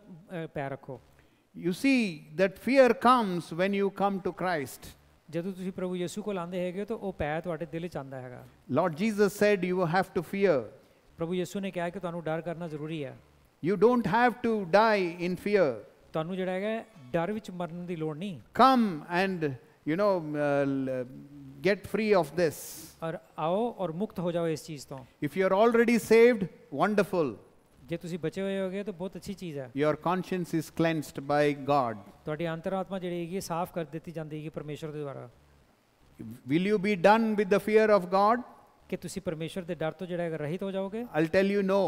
Speaker 2: ਪੈਰ ਰੱਖੋ You see that fear comes when you come to Christ. Lord
Speaker 1: Jesus said you
Speaker 2: have to fear. You don't have to die in fear. Come and you know uh, get free of this.
Speaker 1: If you are already saved, wonderful.
Speaker 2: ਜੇ ਤੁਸੀਂ ਬਚੇ ਹੋਏ ਹੋਗੇ ਤਾਂ ਬਹੁਤ ਅੱਛੀ ਚੀਜ਼ ਹੈ
Speaker 1: your conscience is cleansed by god
Speaker 2: ਤੁਹਾਡੀ ਅੰਤਰਾਤਮਾ ਜਿਹੜੀ ਹੈਗੀ ਸਾਫ਼ ਕਰ ਦਿੱਤੀ ਜਾਂਦੀ ਹੈਗੀ ਪਰਮੇਸ਼ਰ ਦੇ ਦੁਆਰਾ will you be done with the fear of god ਕਿ ਤੁਸੀਂ ਪਰਮੇਸ਼ਰ ਦੇ ਡਰ ਤੋਂ ਜਿਹੜਾ ਹੈਗਾ ਰਹਿਤ ਹੋ ਜਾਓਗੇ i'll tell you no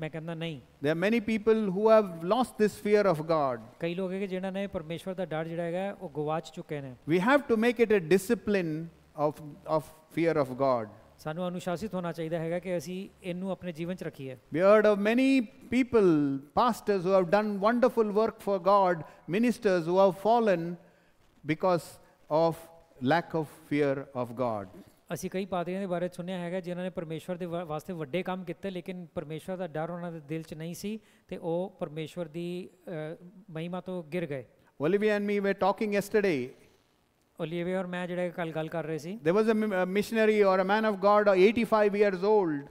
Speaker 2: ਮੈਂ ਕਹਿੰਦਾ ਨਹੀਂ there are many people who have lost this fear of god ਕਈ ਲੋਕ ਹੈਗੇ ਜਿਨ੍ਹਾਂ ਨੇ ਪਰਮੇਸ਼ਰ ਦਾ ਡਰ ਜਿਹੜਾ ਹੈਗਾ ਉਹ ਗਵਾਚ ਚੁੱਕੇ ਨੇ
Speaker 1: we have to make it a discipline of of fear of god
Speaker 2: ਸਾਨੂੰ ਅਨੁਸ਼ਾਸਿਤ ਹੋਣਾ ਚਾਹੀਦਾ ਹੈਗਾ ਕਿ ਅਸੀਂ ਇਹਨੂੰ ਆਪਣੇ ਜੀਵਨ 'ਚ ਰੱਖੀਏ
Speaker 1: we heard of many people pastors who have done wonderful work for god ministers who have fallen because of lack of fear of god
Speaker 2: ਅਸੀਂ ਕਈ ਪਾਦਰੀਆਂ ਦੇ ਬਾਰੇ ਸੁਣਿਆ ਹੈਗਾ ਜਿਨ੍ਹਾਂ ਨੇ ਪਰਮੇਸ਼ਵਰ ਦੇ ਵਾਸਤੇ ਵੱਡੇ ਕੰਮ ਕੀਤੇ ਲੇਕਿਨ ਪਰਮੇਸ਼ਵਰ ਦਾ ਡਰ ਉਹਨਾਂ ਦੇ ਦਿਲ 'ਚ ਨਹੀਂ ਸੀ ਤੇ ਉਹ ਪਰਮੇਸ਼ਵਰ ਦੀ ਮਹਿਮਾ ਤੋਂ ਗਿਰ ਗਏ Olivia and me were talking yesterday ਓਲੀਵੇ ਔਰ ਮੈਂ ਜਿਹੜਾ ਕੱਲ ਗੱਲ ਕਰ ਰਹੇ ਸੀ there was a missionary or a man of god 85 years old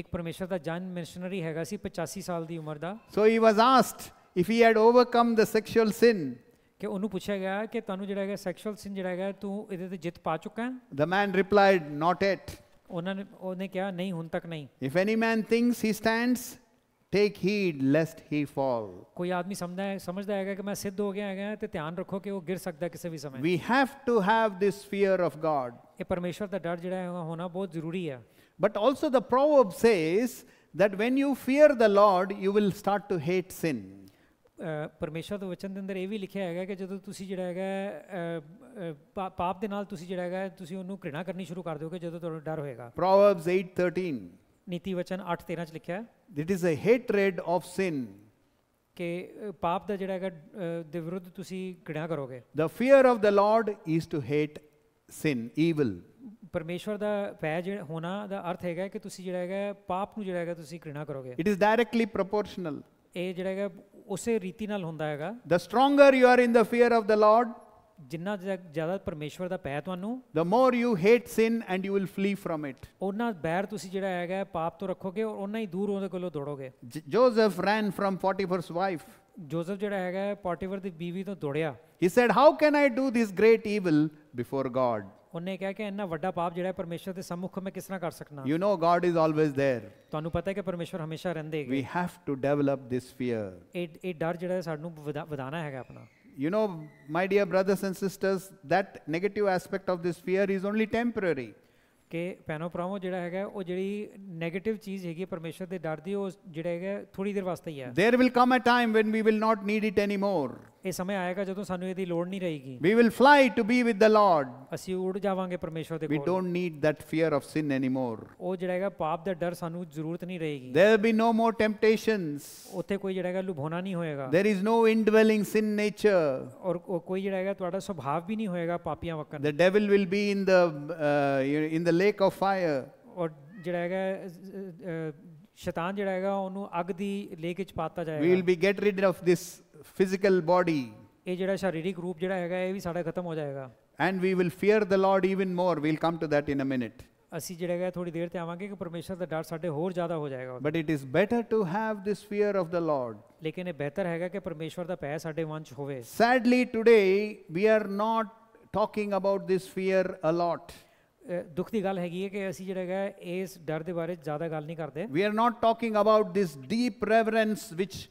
Speaker 2: ਇੱਕ ਪਰਮੇਸ਼ਰ ਦਾ ਜਨ ਮਿਸ਼ਨਰੀ ਹੈਗਾ ਸੀ 85 ਸਾਲ ਦੀ ਉਮਰ ਦਾ so he was asked if he had overcome the sexual sin ਕਿ ਉਹਨੂੰ ਪੁੱਛਿਆ ਗਿਆ ਕਿ ਤੁਹਾਨੂੰ ਜਿਹੜਾ ਹੈਗਾ ਸੈਕਸ਼ੂਅਲ ਸਿਨ ਜਿਹੜਾ ਹੈਗਾ ਤੂੰ ਇਹਦੇ ਤੇ ਜਿੱਤ ਪਾ ਚੁੱਕਾ ਹੈ the man replied not yet ਉਹਨਾਂ ਨੇ ਉਹਨੇ ਕਿਹਾ ਨਹੀਂ ਹੁਣ ਤੱਕ ਨਹੀਂ
Speaker 1: if any man thinks he stands take heed lest he fall
Speaker 2: कोई आदमी समझदा है समझदा है कि मैं सिद्ध हो गया है तो ध्यान रखो कि वो गिर सकता है किसी भी समय we have to have this fear of God ये परमेश्वर ਦਾ ਡਰ ਜਿਹੜਾ ਹੈ ਹੋਣਾ ਬਹੁਤ ਜ਼ਰੂਰੀ ਹੈ but also
Speaker 1: the proverb says that when you fear the lord you will start to hate sin
Speaker 2: ਪਰਮੇਸ਼ਰ ਦੇ ਵਚਨ ਦੇ ਅੰਦਰ ਇਹ ਵੀ ਲਿਖਿਆ ਹੈਗਾ ਕਿ ਜਦੋਂ ਤੁਸੀਂ ਜਿਹੜਾ ਹੈਗਾ ਪਾਪ ਦੇ ਨਾਲ ਤੁਸੀਂ ਜਿਹੜਾ ਹੈਗਾ ਤੁਸੀਂ ਉਹਨੂੰ ਘৃਣਾ ਕਰਨੀ ਸ਼ੁਰੂ ਕਰ ਦਿਓਗੇ ਜਦੋਂ ਤੁਹਾਨੂੰ ਡਰ ਹੋਏਗਾ
Speaker 1: ਪ੍ਰੋਵਰਬਸ 8:13
Speaker 2: नीति वचन 8:13 ਚ ਲਿਖਿਆ
Speaker 1: it is a hatred of sin
Speaker 2: ਕਿ ਪਾਪ ਦਾ ਜਿਹੜਾ ਹੈਗਾ ਦੇ ਵਿਰੁੱਧ ਤੁਸੀਂ ਘਿਣਾ ਕਰੋਗੇ
Speaker 1: the fear of the Lord is to hate sin evil
Speaker 2: ਪਰਮੇਸ਼ਵਰ ਦਾ ਭੈ ਜਿਹੜਾ ਹੋਣਾ ਦਾ ਅਰਥ ਹੈਗਾ ਕਿ ਤੁਸੀਂ ਜਿਹੜਾ ਹੈਗਾ ਪਾਪ ਨੂੰ ਜਿਹੜਾ ਹੈਗਾ ਤੁਸੀਂ ਘਿਰਣਾ ਕਰੋਗੇ ਇਟ ਇਜ਼
Speaker 1: ਡਾਇਰੈਕਟਲੀ ਪ੍ਰੋਪੋਰਸ਼ਨਲ
Speaker 2: ਇਹ ਜਿਹੜਾ ਹੈਗਾ ਉਸੇ ਰੀਤੀ ਨਾਲ ਹੁੰਦਾ ਹੈਗਾ
Speaker 1: the stronger you are in the fear of the Lord ਜਿੰਨਾ ਜ਼ਿਆਦਾ
Speaker 2: ਪਰਮੇਸ਼ਵਰ ਦਾ ਭੈ ਤੁਹਾਨੂੰ the more you hate sin and you will flee from it ਉਹਨਾਂ ਬੈਰ ਤੁਸੀਂ ਜਿਹੜਾ ਹੈਗਾ ਪਾਪ ਤੋਂ ਰੱਖੋਗੇ ਔਰ ਉਹਨਾਂ ਹੀ ਦੂਰ ਉਹਦੇ ਕੋਲੋਂ ਦੌੜੋਗੇ Joseph ran from Potiphar's wife Joseph ਜਿਹੜਾ ਹੈਗਾ ਪੋਟੀਫਰ ਦੀ ਬੀਵੀ ਤੋਂ ਦੌੜਿਆ he said how can i
Speaker 1: do this great evil before god
Speaker 2: ਉਹਨੇ ਕਿਹਾ ਕਿ ਇੰਨਾ ਵੱਡਾ ਪਾਪ ਜਿਹੜਾ ਪਰਮੇਸ਼ਰ ਦੇ ਸਮੁਖ ਮੈਂ ਕਿਸ ਤਰ੍ਹਾਂ ਕਰ ਸਕਣਾ you نو God
Speaker 1: is always there
Speaker 2: ਤੁਹਾਨੂੰ ਪਤਾ ਹੈ ਕਿ ਪਰਮੇਸ਼ਰ ਹਮੇਸ਼ਾ ਰਹਿੰਦੇ ਹੈ
Speaker 1: we have to develop this fear
Speaker 2: ਇਹ ਇਹ ਡਰ ਜਿਹੜਾ ਸਾਨੂੰ ਵਧਾਣਾ ਹੈਗਾ ਆਪਣਾ
Speaker 1: You know, my
Speaker 2: dear brothers and sisters, that
Speaker 1: negative aspect of this fear is only temporary.
Speaker 2: ਕਿ ਪੈਨੋਪ੍ਰਾਮੋ ਜਿਹੜਾ ਹੈਗਾ ਉਹ ਜਿਹੜੀ 네ਗੇਟਿਵ ਚੀਜ਼ ਹੈਗੀ ਪਰਮੇਸ਼ਰ ਦੇ ਡਰ ਦੀ ਉਹ ਜਿਹੜਾ ਹੈਗਾ ਥੋੜੀ ਦੇਰ ਵਾਸਤੇ ਹੀ ਹੈ there
Speaker 1: will come a time when we
Speaker 2: will not need it anymore ਇਹ ਸਮੇਂ ਆਏਗਾ ਜਦੋਂ ਸਾਨੂੰ ਇਹਦੀ ਲੋੜ ਨਹੀਂ ਰਹੇਗੀ
Speaker 1: we will fly to be with the lord
Speaker 2: ਅਸੀਂ ਉੜ ਜਾਵਾਂਗੇ ਪਰਮੇਸ਼ਵਰ ਦੇ ਕੋਲ we don't
Speaker 1: need that fear of sin anymore
Speaker 2: ਉਹ ਜਿਹੜਾ ਹੈਗਾ ਪਾਪ ਦਾ ਡਰ ਸਾਨੂੰ ਜ਼ਰੂਰਤ ਨਹੀਂ ਰਹੇਗੀ there will be no more temptations ਉੱਥੇ ਕੋਈ ਜਿਹੜਾ ਹੈਗਾ ਲੁਭਾਉਣਾ ਨਹੀਂ ਹੋਏਗਾ there is no indwelling sin nature ਔਰ ਕੋਈ ਜਿਹੜਾ ਹੈਗਾ ਤੁਹਾਡਾ ਸੁਭਾਅ ਵੀ ਨਹੀਂ ਹੋਏਗਾ ਪਾਪੀਆਂ ਵਕਨ the devil will be in the uh, in the lake of fire ਔਰ ਜਿਹੜਾ ਹੈਗਾ ਸ਼ੈਤਾਨ ਜਿਹੜਾ ਹੈਗਾ ਉਹਨੂੰ ਅੱਗ ਦੀ ਲੇਕ ਵਿੱਚ ਪਾਤਾ ਜਾਏਗਾ we will be get rid of this physical body ਇਹ ਜਿਹੜਾ ਸਰੀਰਿਕ ਰੂਪ ਜਿਹੜਾ ਹੈਗਾ ਇਹ ਵੀ ਸਾਡਾ ਖਤਮ ਹੋ ਜਾਏਗਾ and we will fear the lord even
Speaker 1: more we'll come to that in a minute
Speaker 2: ਅਸੀਂ ਜਿਹੜਾ ਹੈ ਥੋੜੀ ਦੇਰ ਤੇ ਆਵਾਂਗੇ ਕਿ ਪਰਮੇਸ਼ਰ ਦਾ ਡਰ ਸਾਡੇ ਹੋਰ ਜ਼ਿਆਦਾ ਹੋ ਜਾਏਗਾ but it is better to have this fear of the lord ਲੇਕਿਨ ਇਹ ਬਿਹਤਰ ਹੈਗਾ ਕਿ ਪਰਮੇਸ਼ਰ ਦਾ ਭੈ ਸਾਡੇ ਮਨ 'ਚ ਹੋਵੇ
Speaker 1: sadly today we are not talking
Speaker 2: about this fear a lot ਦੁੱਖ ਦੀ ਗੱਲ ਹੈਗੀ ਹੈ ਕਿ ਅਸੀਂ ਜਿਹੜਾ ਹੈ ਇਸ ਡਰ ਦੇ ਬਾਰੇ ਜ਼ਿਆਦਾ ਗੱਲ ਨਹੀਂ ਕਰਦੇ we are not talking about this deep reverence which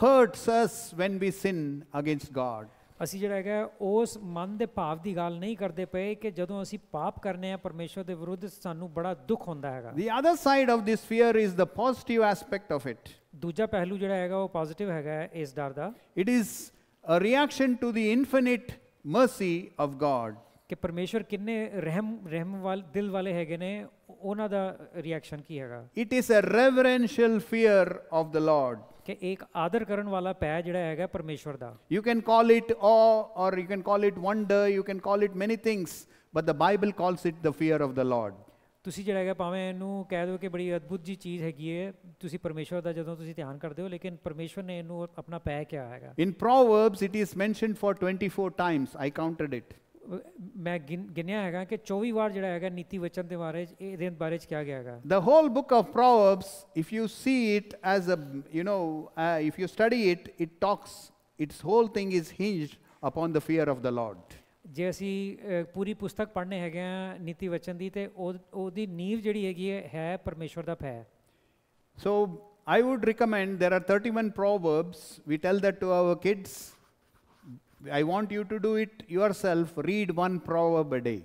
Speaker 2: hurts
Speaker 1: us when we
Speaker 2: sin against God. ਅਸੀਂ ਜਿਹੜਾ ਹੈਗਾ ਉਸ ਮਨ ਦੇ ਭਾਵ ਦੀ ਗੱਲ ਨਹੀਂ ਕਰਦੇ ਪਏ ਕਿ ਜਦੋਂ ਅਸੀਂ ਪਾਪ ਕਰਨੇ ਆ ਪਰਮੇਸ਼ਰ ਦੇ ਵਿਰੁੱਧ ਸਾਨੂੰ ਬੜਾ ਦੁੱਖ ਹੁੰਦਾ ਹੈਗਾ The other side of this fear is the positive aspect of it. ਦੂਜਾ ਪਹਿਲੂ ਜਿਹੜਾ ਹੈਗਾ ਉਹ ਪੋਜ਼ਿਟਿਵ ਹੈਗਾ ਇਸ ਡਰ ਦਾ It is a reaction to the infinite mercy of God. ਕਿ ਪਰਮੇਸ਼ਰ ਕਿੰਨੇ ਰਹਿਮ ਰਹਿਮ ਵਾਲ ਦਿਲ ਵਾਲੇ ਹੈਗੇ ਨੇ ਉਹਨਾਂ ਦਾ ਰਿਐਕਸ਼ਨ ਕੀ ਹੈਗਾ It is a reverential fear of the Lord. ਕਿ ਇੱਕ ਆਦਰ ਕਰਨ ਵਾਲਾ ਪੈ ਜਿਹੜਾ ਹੈਗਾ ਪਰਮੇਸ਼ਵਰ ਦਾ
Speaker 1: you can call it awe or you can call it wonder you can call it many things but the Bible calls it the fear of the Lord
Speaker 2: ਤੁਸੀਂ ਜਿਹੜਾ ਹੈਗਾ ਭਾਵੇਂ ਇਹਨੂੰ ਕਹਿ ਦਿਓ ਕਿ ਬੜੀ ਅਦਭੁਤ ਜੀ ਚੀਜ਼ ਹੈਗੀ ਹੈ ਤੁਸੀਂ ਪਰਮੇਸ਼ਵਰ ਦਾ ਜਦੋਂ ਤੁਸੀਂ ਧਿਆਨ ਕਰਦੇ ਹੋ ਲੇਕਿਨ ਪਰਮੇਸ਼ਵਰ ਨੇ ਇਹਨੂੰ ਆਪਣਾ ਪੈ ਕਿਹਾ ਹੈਗਾ
Speaker 1: in Proverbs it is mentioned for 24 times I counted it
Speaker 2: ਮੈਂ ਗਿਣਿਆ ਹੈਗਾ ਕਿ 24 ਵਾਰ ਜਿਹੜਾ ਹੈਗਾ ਨੀਤੀ ਵਚਨ ਦੇ ਬਾਰੇ ਇਹਦੇ ਬਾਰੇ ਚ ਕਿਹਾ ਗਿਆ ਹੈਗਾ
Speaker 1: the whole book of Proverbs if you see it as a you نو if you study it it talks its whole thing is hinged upon the fear of the Lord
Speaker 2: ਜੇ ਅਸੀਂ ਪੂਰੀ ਪੁਸਤਕ ਪੜ੍ਹਨੇ ਹੈਗੇ ਆ ਨੀਤੀ ਵਚਨ ਦੀ ਤੇ ਉਹਦੀ ਨੀਂਵ ਜਿਹੜੀ ਹੈਗੀ ਹੈ ਪਰਮੇਸ਼ਵਰ ਦਾ ਭੈ
Speaker 1: ਸੋ I would recommend there are 31 proverbs. We tell that to our kids. I want you to do it yourself. Read one proverb a day.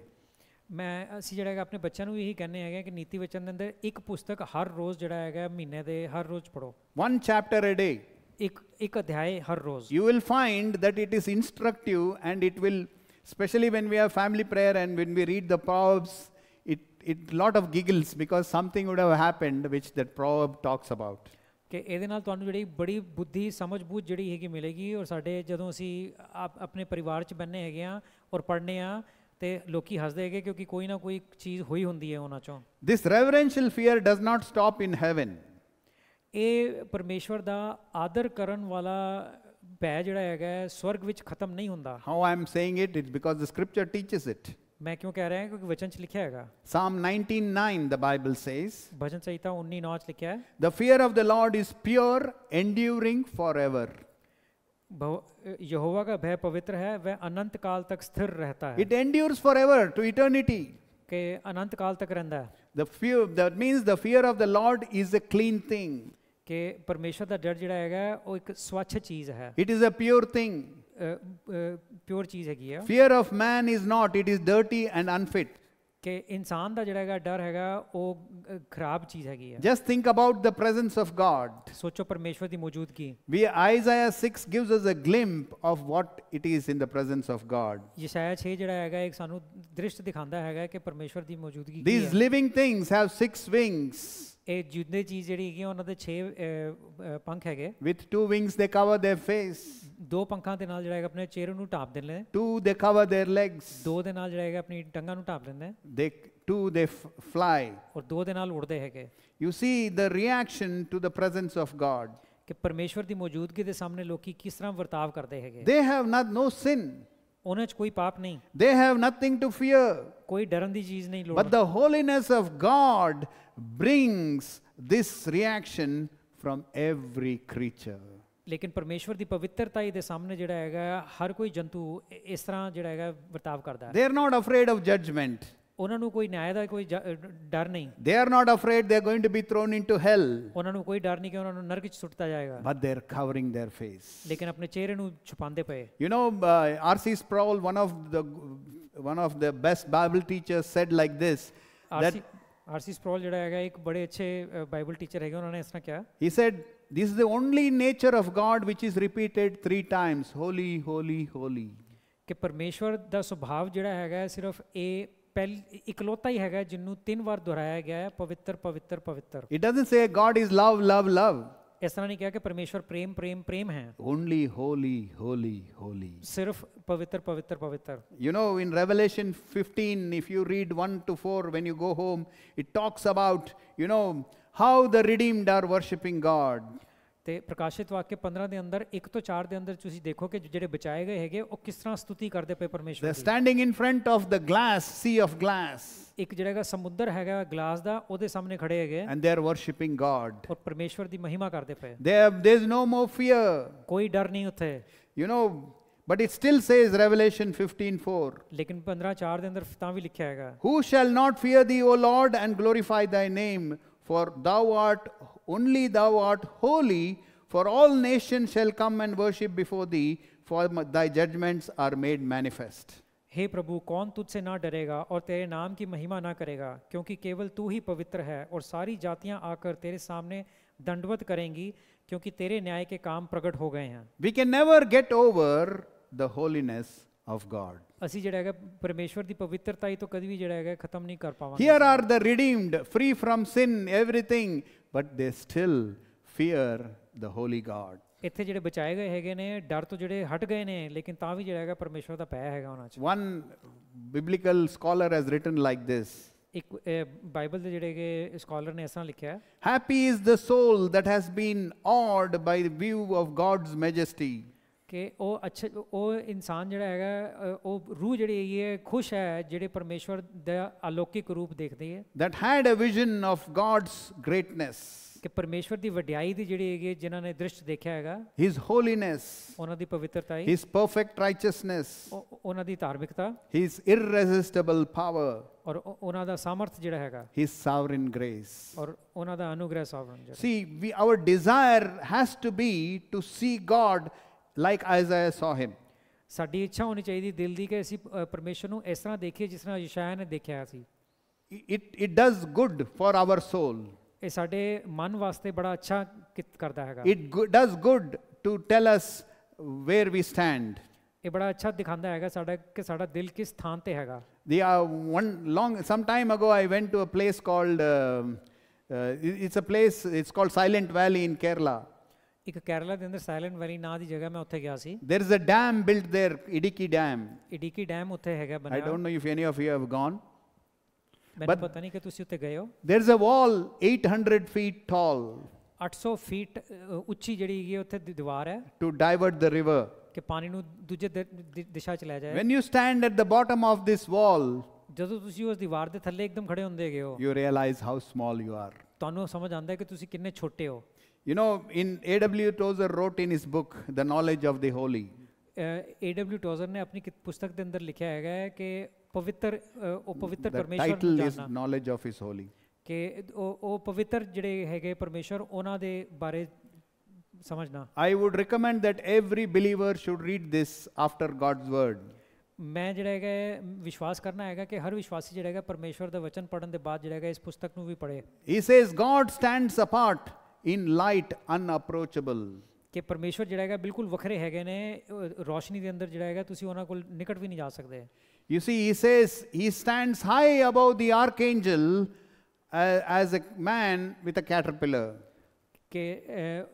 Speaker 2: ਮੈਂ ਅਸੀਂ ਜਿਹੜਾ ਹੈਗਾ ਆਪਣੇ ਬੱਚਿਆਂ ਨੂੰ ਇਹੀ ਕਹਿੰਨੇ ਹੈਗੇ ਕਿ ਨੀਤੀ ਵਚਨ ਦੇ ਅੰਦਰ ਇੱਕ ਪੁਸਤਕ ਹਰ ਰੋਜ਼ ਜਿਹੜਾ ਹੈਗਾ ਮਹੀਨੇ ਦੇ ਹਰ ਰੋਜ਼ ਪੜੋ
Speaker 1: One chapter a day. You will find that it is instructive and it will especially when we have family prayer and when we read the proverbs it it lot of giggles because something would have happened which that proverb talks about.
Speaker 2: ਕਿ ਇਹਦੇ ਨਾਲ ਤੁਹਾਨੂੰ ਜਿਹੜੀ ਬੜੀ ਬੁੱਧੀ ਸਮਝ ਬੂਝ ਜਿਹੜੀ ਹੈਗੀ ਮਿਲੇਗੀ ਔਰ ਸਾਡੇ ਜਦੋਂ ਅਸੀਂ ਆਪ ਆਪਣੇ ਪਰਿਵਾਰ 'ਚ ਬੰਨੇ ਹੈਗੇ ਆ ਔਰ ਪੜ੍ਹਨੇ ਆ ਤੇ ਲੋਕੀ ਹੱਸਦੇ ਹੈਗੇ ਕਿਉਂਕਿ ਕੋਈ ਨਾ ਕੋਈ ਚੀਜ਼ ਹੋਈ ਹੁੰਦੀ ਹੈ ਉਹਨਾਂ 'ਚੋਂ
Speaker 1: this reverential fear does not stop in heaven
Speaker 2: ਇਹ ਪਰਮੇਸ਼ਵਰ ਦਾ ਆਦਰ ਕਰਨ ਵਾਲਾ ਭੈ ਜਿਹੜਾ ਹੈਗਾ ਸਵਰਗ ਵਿੱਚ ਖਤਮ ਨਹੀਂ ਹੁੰਦਾ how i am saying it
Speaker 1: it's because the scripture teaches it
Speaker 2: मैं क्यों कह रहे हैं क्योंकि वचन लिखा हैगा
Speaker 1: Psalm 99 the Bible says भजन
Speaker 2: संहिता 19 9 लिखा है The fear of the Lord is pure enduring forever यहोवा का भय पवित्र है वह अनंत काल तक स्थिर रहता है It endures forever to eternity के अनंत काल तक रहता है
Speaker 1: The fear that means the fear
Speaker 2: of the Lord is a clean thing के परमेश्वर ਦਾ ਡਰ ਜਿਹੜਾ ਹੈਗਾ ਉਹ ਇੱਕ ਸਵੱਛ ਚੀਜ਼ ਹੈ It is a pure thing pure ਚੀਜ਼ ਹੈਗੀ ਆ fear of man is not it is dirty and unfit ਕਿ ਇਨਸਾਨ ਦਾ ਜਿਹੜਾ ਹੈਗਾ ਡਰ ਹੈਗਾ ਉਹ ਖਰਾਬ ਚੀਜ਼ ਹੈਗੀ ਆ
Speaker 1: just think about the presence of God
Speaker 2: ਸੋਚੋ ਪਰਮੇਸ਼ਵਰ ਦੀ ਮੌਜੂਦਗੀ
Speaker 1: ਵੀ Isaiah 6 gives us a glimpse of what it is in the presence of God
Speaker 2: ਯਸ਼ਾਇਆ 6 ਜਿਹੜਾ ਹੈਗਾ ਇੱਕ ਸਾਨੂੰ ਦ੍ਰਿਸ਼ ਦਿਖਾਉਂਦਾ ਹੈਗਾ ਕਿ ਪਰਮੇਸ਼ਵਰ ਦੀ ਮੌਜੂਦਗੀ ਕੀ ਹੈ these living things have 6 wings ਇਹ ਜਿੰਨੇ ਚੀਜ਼ ਜਿਹੜੀ ਹੈਗੀ ਉਹਨਾਂ ਦੇ 6 ਪੰਖ ਹੈਗੇ with two wings they cover their face ਦੋ ਪੰਖਾਂ ਦੇ ਨਾਲ ਜਿਹੜਾ ਹੈਗਾ ਆਪਣੇ ਚਿਹਰੇ ਨੂੰ ਢਾਪ ਦਿੰਦੇ ਨੇ ਟੂ ਦੇ ਕਵਰ देयर ਲੈਗਸ ਦੋ ਦੇ ਨਾਲ ਜਿਹੜਾ ਹੈਗਾ ਆਪਣੀ ਟੰਗਾਂ ਨੂੰ ਢਾਪ ਦਿੰਦੇ ਨੇ ਦੇ two they fly ਔਰ ਦੋ ਦੇ ਨਾਲ ਉੜਦੇ ਹੈਗੇ you see the reaction to the presence of god ਕਿ ਪਰਮੇਸ਼ਵਰ ਦੀ ਮੌਜੂਦਗੀ ਦੇ ਸਾਹਮਣੇ ਲੋਕੀ ਕਿਸ ਤਰ੍ਹਾਂ ਵਰਤਾਵ ਕਰਦੇ ਹੈਗੇ
Speaker 1: they have not no sin
Speaker 2: उन्हें कोई पाप नहीं
Speaker 1: they have nothing to fear
Speaker 2: कोई डरन चीज नहीं but the
Speaker 1: holiness of God brings this reaction from every creature
Speaker 2: ਲੇਕਿਨ ਪਰਮੇਸ਼ਵਰ ਦੀ ਪਵਿੱਤਰਤਾ सामने ਸਾਹਮਣੇ ਜਿਹੜਾ हर कोई जंतु इस तरह ਤਰ੍ਹਾਂ ਜਿਹੜਾ ਹੈਗਾ करता है they are
Speaker 1: not afraid of judgment
Speaker 2: ਉਹਨਾਂ ਨੂੰ ਕੋਈ ਨਿਆਂ ਦਾ ਕੋਈ ਡਰ ਨਹੀਂ
Speaker 1: they are not afraid they are going to be thrown into hell
Speaker 2: ਉਹਨਾਂ ਨੂੰ ਕੋਈ ਡਰ ਨਹੀਂ ਕਿ ਉਹਨਾਂ ਨੂੰ ਨਰਕ ਚ ਸੁੱਟਤਾ ਜਾਏਗਾ but
Speaker 1: they are covering there face
Speaker 2: ਲੇਕਿਨ ਆਪਣੇ ਚਿਹਰੇ ਨੂੰ ਛੁਪਾਉਂਦੇ ਪਏ
Speaker 1: you نو C Sproul one of the one of the best Bible teacher said like this that
Speaker 2: R C Sproul ਜਿਹੜਾ ਹੈਗਾ ਇੱਕ ਬੜੇ ਅੱਛੇ ਬਾਈਬਲ ਟੀਚਰ ਹੈਗੇ ਉਹਨਾਂ ਨੇ ਇਸ ਤਰ੍ਹਾਂ ਕਿਹਾ
Speaker 1: he said this is the only nature of god which is repeated three times holy holy holy
Speaker 2: ਕਿ ਪਰਮੇਸ਼ਵਰ ਦਾ ਸੁਭਾਵ ਜਿਹੜਾ ਹੈਗਾ ਸਿਰਫ ਇਹ ਪਹਿਲ ਇਕਲੌਤਾ ਹੀ ਹੈਗਾ ਜਿਹਨੂੰ ਤਿੰਨ ਵਾਰ ਦੁਹਰਾਇਆ ਗਿਆ ਹੈ ਪਵਿੱਤਰ ਪਵਿੱਤਰ ਪਵਿੱਤਰ
Speaker 1: it doesn't say God is love love love
Speaker 2: ਇਸ ਤਰ੍ਹਾਂ ਨਹੀਂ ਕਿਹਾ ਕਿ ਪਰਮੇਸ਼ਵਰ ਪ੍ਰੇਮ ਪ੍ਰੇਮ ਪ੍ਰੇਮ ਹੈ
Speaker 1: ਓਨਲੀ ਹੋਲੀ ਹੋਲੀ ਹੋਲੀ
Speaker 2: ਸਿਰਫ ਪਵਿੱਤਰ ਪਵਿੱਤਰ ਪਵਿੱਤਰ
Speaker 1: you نو in Revelation 15 if you read 1 to 4 when you go home it talks about you نو how the redeemed are worshipping God
Speaker 2: ਤੇ ਪ੍ਰਕਾਸ਼ਿਤ ਵਾਕਿਆ 15 ਦੇ ਅੰਦਰ 1 ਤੋਂ 4 ਦੇ ਅੰਦਰ ਤੁਸੀਂ ਦੇਖੋ ਕਿ ਜਿਹੜੇ ਬਚਾਏ ਗਏ ਹੈਗੇ ਉਹ ਕਿਸ ਤਰ੍ਹਾਂ ਸਤੁਤੀ ਕਰਦੇ ਪਏ ਪਰਮੇਸ਼ਵਰ ਦੀ they standing
Speaker 1: in front of
Speaker 2: the glass sea of glass ਇੱਕ ਜਿਹੜਾ ਹੈਗਾ ਸਮੁੰਦਰ ਹੈਗਾ ਗਲਾਸ ਦਾ ਉਹਦੇ ਸਾਹਮਣੇ ਖੜੇ ਹੈਗੇ ਐਂਡ ਦੇ
Speaker 1: ਆਰ ਵਰਸ਼ਿਪਿੰਗ ਗੋਡ
Speaker 2: ਔਰ ਪਰਮੇਸ਼ਵਰ ਦੀ ਮਹਿਮਾ ਕਰਦੇ ਪਏ
Speaker 1: ਦੇਰ there is no more fear ਕੋਈ ਡਰ
Speaker 2: ਨਹੀਂ ਉੱਥੇ you know But it still says Revelation 15:4. लेकिन 15:4 ਦੇ ਅੰਦਰ ਤਾਂ ਵੀ ਲਿਖਿਆ ਹੈਗਾ.
Speaker 1: Who shall not fear thee, O Lord, and glorify thy name, For thou art only thou art holy, for all nations shall come and worship before thee, for thy judgments are made manifest.
Speaker 2: हे प्रभु कौन तुझसे ना डरेगा और तेरे नाम की महिमा ना करेगा क्योंकि केवल तू ही पवित्र है और सारी जातियां आकर तेरे सामने दंडवत करेंगी क्योंकि तेरे न्याय के काम प्रकट हो गए हैं
Speaker 1: we can never get over the holiness of God.
Speaker 2: Here are
Speaker 1: the redeemed, free from sin, everything, but they still fear the holy God.
Speaker 2: ਇੱਥੇ ਜਿਹੜੇ ਬਚਾਏ ਗਏ ਹੈਗੇ ਨੇ ਡਰ ਤੋਂ ਜਿਹੜੇ ਹਟ ਗਏ ਨੇ ਲੇਕਿਨ ਤਾਂ ਵੀ ਜਿਹੜਾ ਹੈਗਾ ਪਰਮੇਸ਼ਵਰ ਦਾ ਭੈ ਹੈਗਾ ਉਹਨਾਂ 'ਚ
Speaker 1: One biblical scholar has written like this.
Speaker 2: ਇੱਕ ਬਾਈਬਲ ਦੇ ਜਿਹੜੇ ਕਿ ਸਕਾਲਰ ਨੇ ਐਸਾ ਲਿਖਿਆ ਹੈ
Speaker 1: happy is the soul has been awed by the view of God's majesty.
Speaker 2: ਕਿ ਉਹ ਅੱਛੇ ਉਹ ਇਨਸਾਨ ਜਿਹੜਾ ਹੈਗਾ ਉਹ ਰੂਹ ਜਿਹੜੀ ਹੈ ਖੁਸ਼ ਹੈ ਜਿਹੜੇ ਪਰਮੇਸ਼ਵਰ ਦਾ ਅਲੌਕਿਕ ਰੂਪ ਦੇਖਦੀ ਹੈ that had a vision of god's greatness ਕਿ ਪਰਮੇਸ਼ਵਰ ਦੀ ਵਡਿਆਈ ਦੀ ਜਿਹੜੀ ਹੈਗੀ ਜਿਨ੍ਹਾਂ ਨੇ ਦ੍ਰਿਸ਼ ਦੇਖਿਆ ਹੈਗਾ ਹਿਸ ਹੋਲੀਨੈਸ ਉਹਨਾਂ ਦੀ ਪਵਿੱਤਰਤਾ ਹੀ ਹਿਸ
Speaker 1: ਪਰਫੈਕਟ ਰਾਈਚਸਨੈਸ
Speaker 2: ਉਹਨਾਂ ਦੀ ਧਾਰਮਿਕਤਾ
Speaker 1: ਹਿਸ ਇਰਰੈਸਿਸਟਿਬਲ ਪਾਵਰ
Speaker 2: ਔਰ ਉਹਨਾਂ ਦਾ ਸਮਰਥ ਜਿਹੜਾ ਹੈਗਾ
Speaker 1: ਹਿਸ ਸਾਵਰਿਨ ਗ੍ਰੇਸ
Speaker 2: ਔਰ ਉਹਨਾਂ ਦਾ ਅਨੁਗ੍ਰਹਿ ਸਾਵਰਨ ਜਿਹੜਾ ਸੀ
Speaker 1: ਵੀ our desire has to be to see God like
Speaker 2: Isaiah saw him ਸਾਡੀ ਇੱਛਾ ਹੋਣੀ ਚਾਹੀਦੀ ਦਿਲ ਦੀ ਕਿ ਅਸੀਂ ਪਰਮੇਸ਼ਰ ਨੂੰ ਇਸ ਤਰ੍ਹਾਂ ਦੇਖੀਏ ਜਿਸ ਤਰ੍ਹਾਂ ਯਸ਼ਾਇਆ ਨੇ ਦੇਖਿਆ ਸੀ it it does good for our soul ਇਹ ਸਾਡੇ ਮਨ ਵਾਸਤੇ ਬੜਾ ਅੱਛਾ ਕਰਦਾ ਹੈਗਾ it
Speaker 1: does good to tell us where we stand
Speaker 2: ਇਹ ਬੜਾ ਅੱਛਾ ਦਿਖਾਉਂਦਾ ਹੈਗਾ ਸਾਡਾ ਕਿ ਸਾਡਾ ਦਿਲ ਕਿਸ ਥਾਂ ਤੇ ਹੈਗਾ
Speaker 1: the uh, one long some time ago i went to a place called uh, uh, it's a place it's called silent valley in kerala
Speaker 2: ਇੱਕ ਕੇਰਲਾ ਦੇ ਅੰਦਰ ਸਾਇਲੈਂਟ ਵੈਲੀ ਨਾਂ ਦੀ ਜਗ੍ਹਾ ਮੈਂ ਉੱਥੇ ਗਿਆ ਸੀ
Speaker 1: there is a dam built there idiki dam Idukki dam ਉੱਥੇ ਹੈਗਾ i ਬਣਿਆ don't know if any of you have gone
Speaker 2: ਮੈਨੂੰ but- ਪਤਾ ਨਹੀਂ ਕਿ ਤੁਸੀਂ ਉੱਥੇ ਗਏ ਹੋ
Speaker 1: there's a wall 800 feet tall
Speaker 2: 800 feet ਅ, ਉੱਚੀ ਜਿਹੜੀ ਹੈਗੀ ਹੈ, ਉੱਥੇ ਦੀ ਦੀਵਾਰ ਹੈ
Speaker 1: to divert the river
Speaker 2: ਕਿ ਪਾਣੀ ਨੂੰ ਦੂਜੇ ਦ- ਦਿ- ਦਿਸ਼ਾ ਚ ਲੈ ਜਾਏ when you
Speaker 1: stand at the bottom of this
Speaker 2: wall ਜਦੋਂ ਤੁਸੀਂ ਉਸ ਦੀਵਾਰ ਦੇ ਥੱਲੇ ਇੱਕਦਮ ਖੜੇ ਹੁੰਦੇ ਹੈਗੇ ਹੋ you
Speaker 1: realize how small you are
Speaker 2: ਤੁਹਾਨੂੰ ਸਮਝ ਆਉਂਦਾ ਹੈ ਕਿ ਤੁਸੀਂ ਕਿੰਨੇ ਛੋਟੇ ਹੋ
Speaker 1: You know, in A.W. Tozer wrote in his book, The Knowledge of the Holy.
Speaker 2: Uh, A.W. Tozer ने अपनी पुस्तक के लिखा है गया कि पवित्र ओ पवित्र परमेश्वर जाना। The title is Knowledge of His Holy. के ओ ओ पवित्र जिधे है गए परमेश्वर ओना दे बारे समझना।
Speaker 1: I would recommend that every believer should read this after God's word.
Speaker 2: मैं जिधे गए विश्वास करना है गया कि हर विश्वासी जिधे गए परमेश्वर के वचन पढ़ने बाद जिधे गए इस पुस्तक में भी
Speaker 1: He says God stands apart. In light unapproachable
Speaker 2: ਕਿ ਪਰਮੇਸ਼ਵਰ ਜਿਹੜਾ ਹੈਗਾ ਬਿਲਕੁਲ ਵੱਖਰੇ ਹੈਗੇ ਨੇ ਰੋਸ਼ਨੀ ਦੇ ਅੰਦਰ ਜਿਹੜਾ ਹੈਗਾ ਤੁਸੀਂ ਉਹਨਾਂ ਕੋਲ ਨਿਕਟ ਵੀ ਨਹੀਂ ਜਾ ਸਕਦੇ
Speaker 1: You see, he says he stands high above the archangel uh, as a man with a caterpillar.
Speaker 2: ਕਿ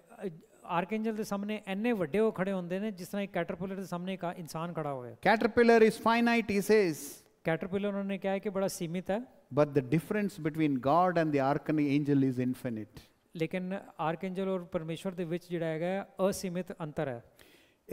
Speaker 2: ਆਰਕੈਂਜਲ ਦੇ ਸਾਹਮਣੇ ਐਨੇ ਵੱਡੇ ਉਹ ਖੜੇ ਹੁੰਦੇ ਨੇ ਜਿਸ ਤਰ੍ਹਾਂ ਇੱਕ ਕੈਟਰਪਿਲਰ ਦੇ ਸਾਹਮਣੇ ਇੱਕ ਇਨਸਾਨ ਖੜਾ ਹੋਵੇ caterpillar
Speaker 1: is finite he says
Speaker 2: caterpillar ਉਹਨਾਂ ਨੇ ਕਿਹਾ ਹੈ ਕਿ ਬੜਾ ਸੀਮਿਤ ਹੈ
Speaker 1: but the difference between God and the archangel is infinite
Speaker 2: ਲੇਕਿਨ ਆਰਕੈਂਜਲ ਔਰ ਪਰਮੇਸ਼ਵਰ ਦੇ ਵਿੱਚ ਜਿਹੜਾ ਹੈਗਾ ਅਸੀਮਿਤ ਅੰਤਰ ਹੈ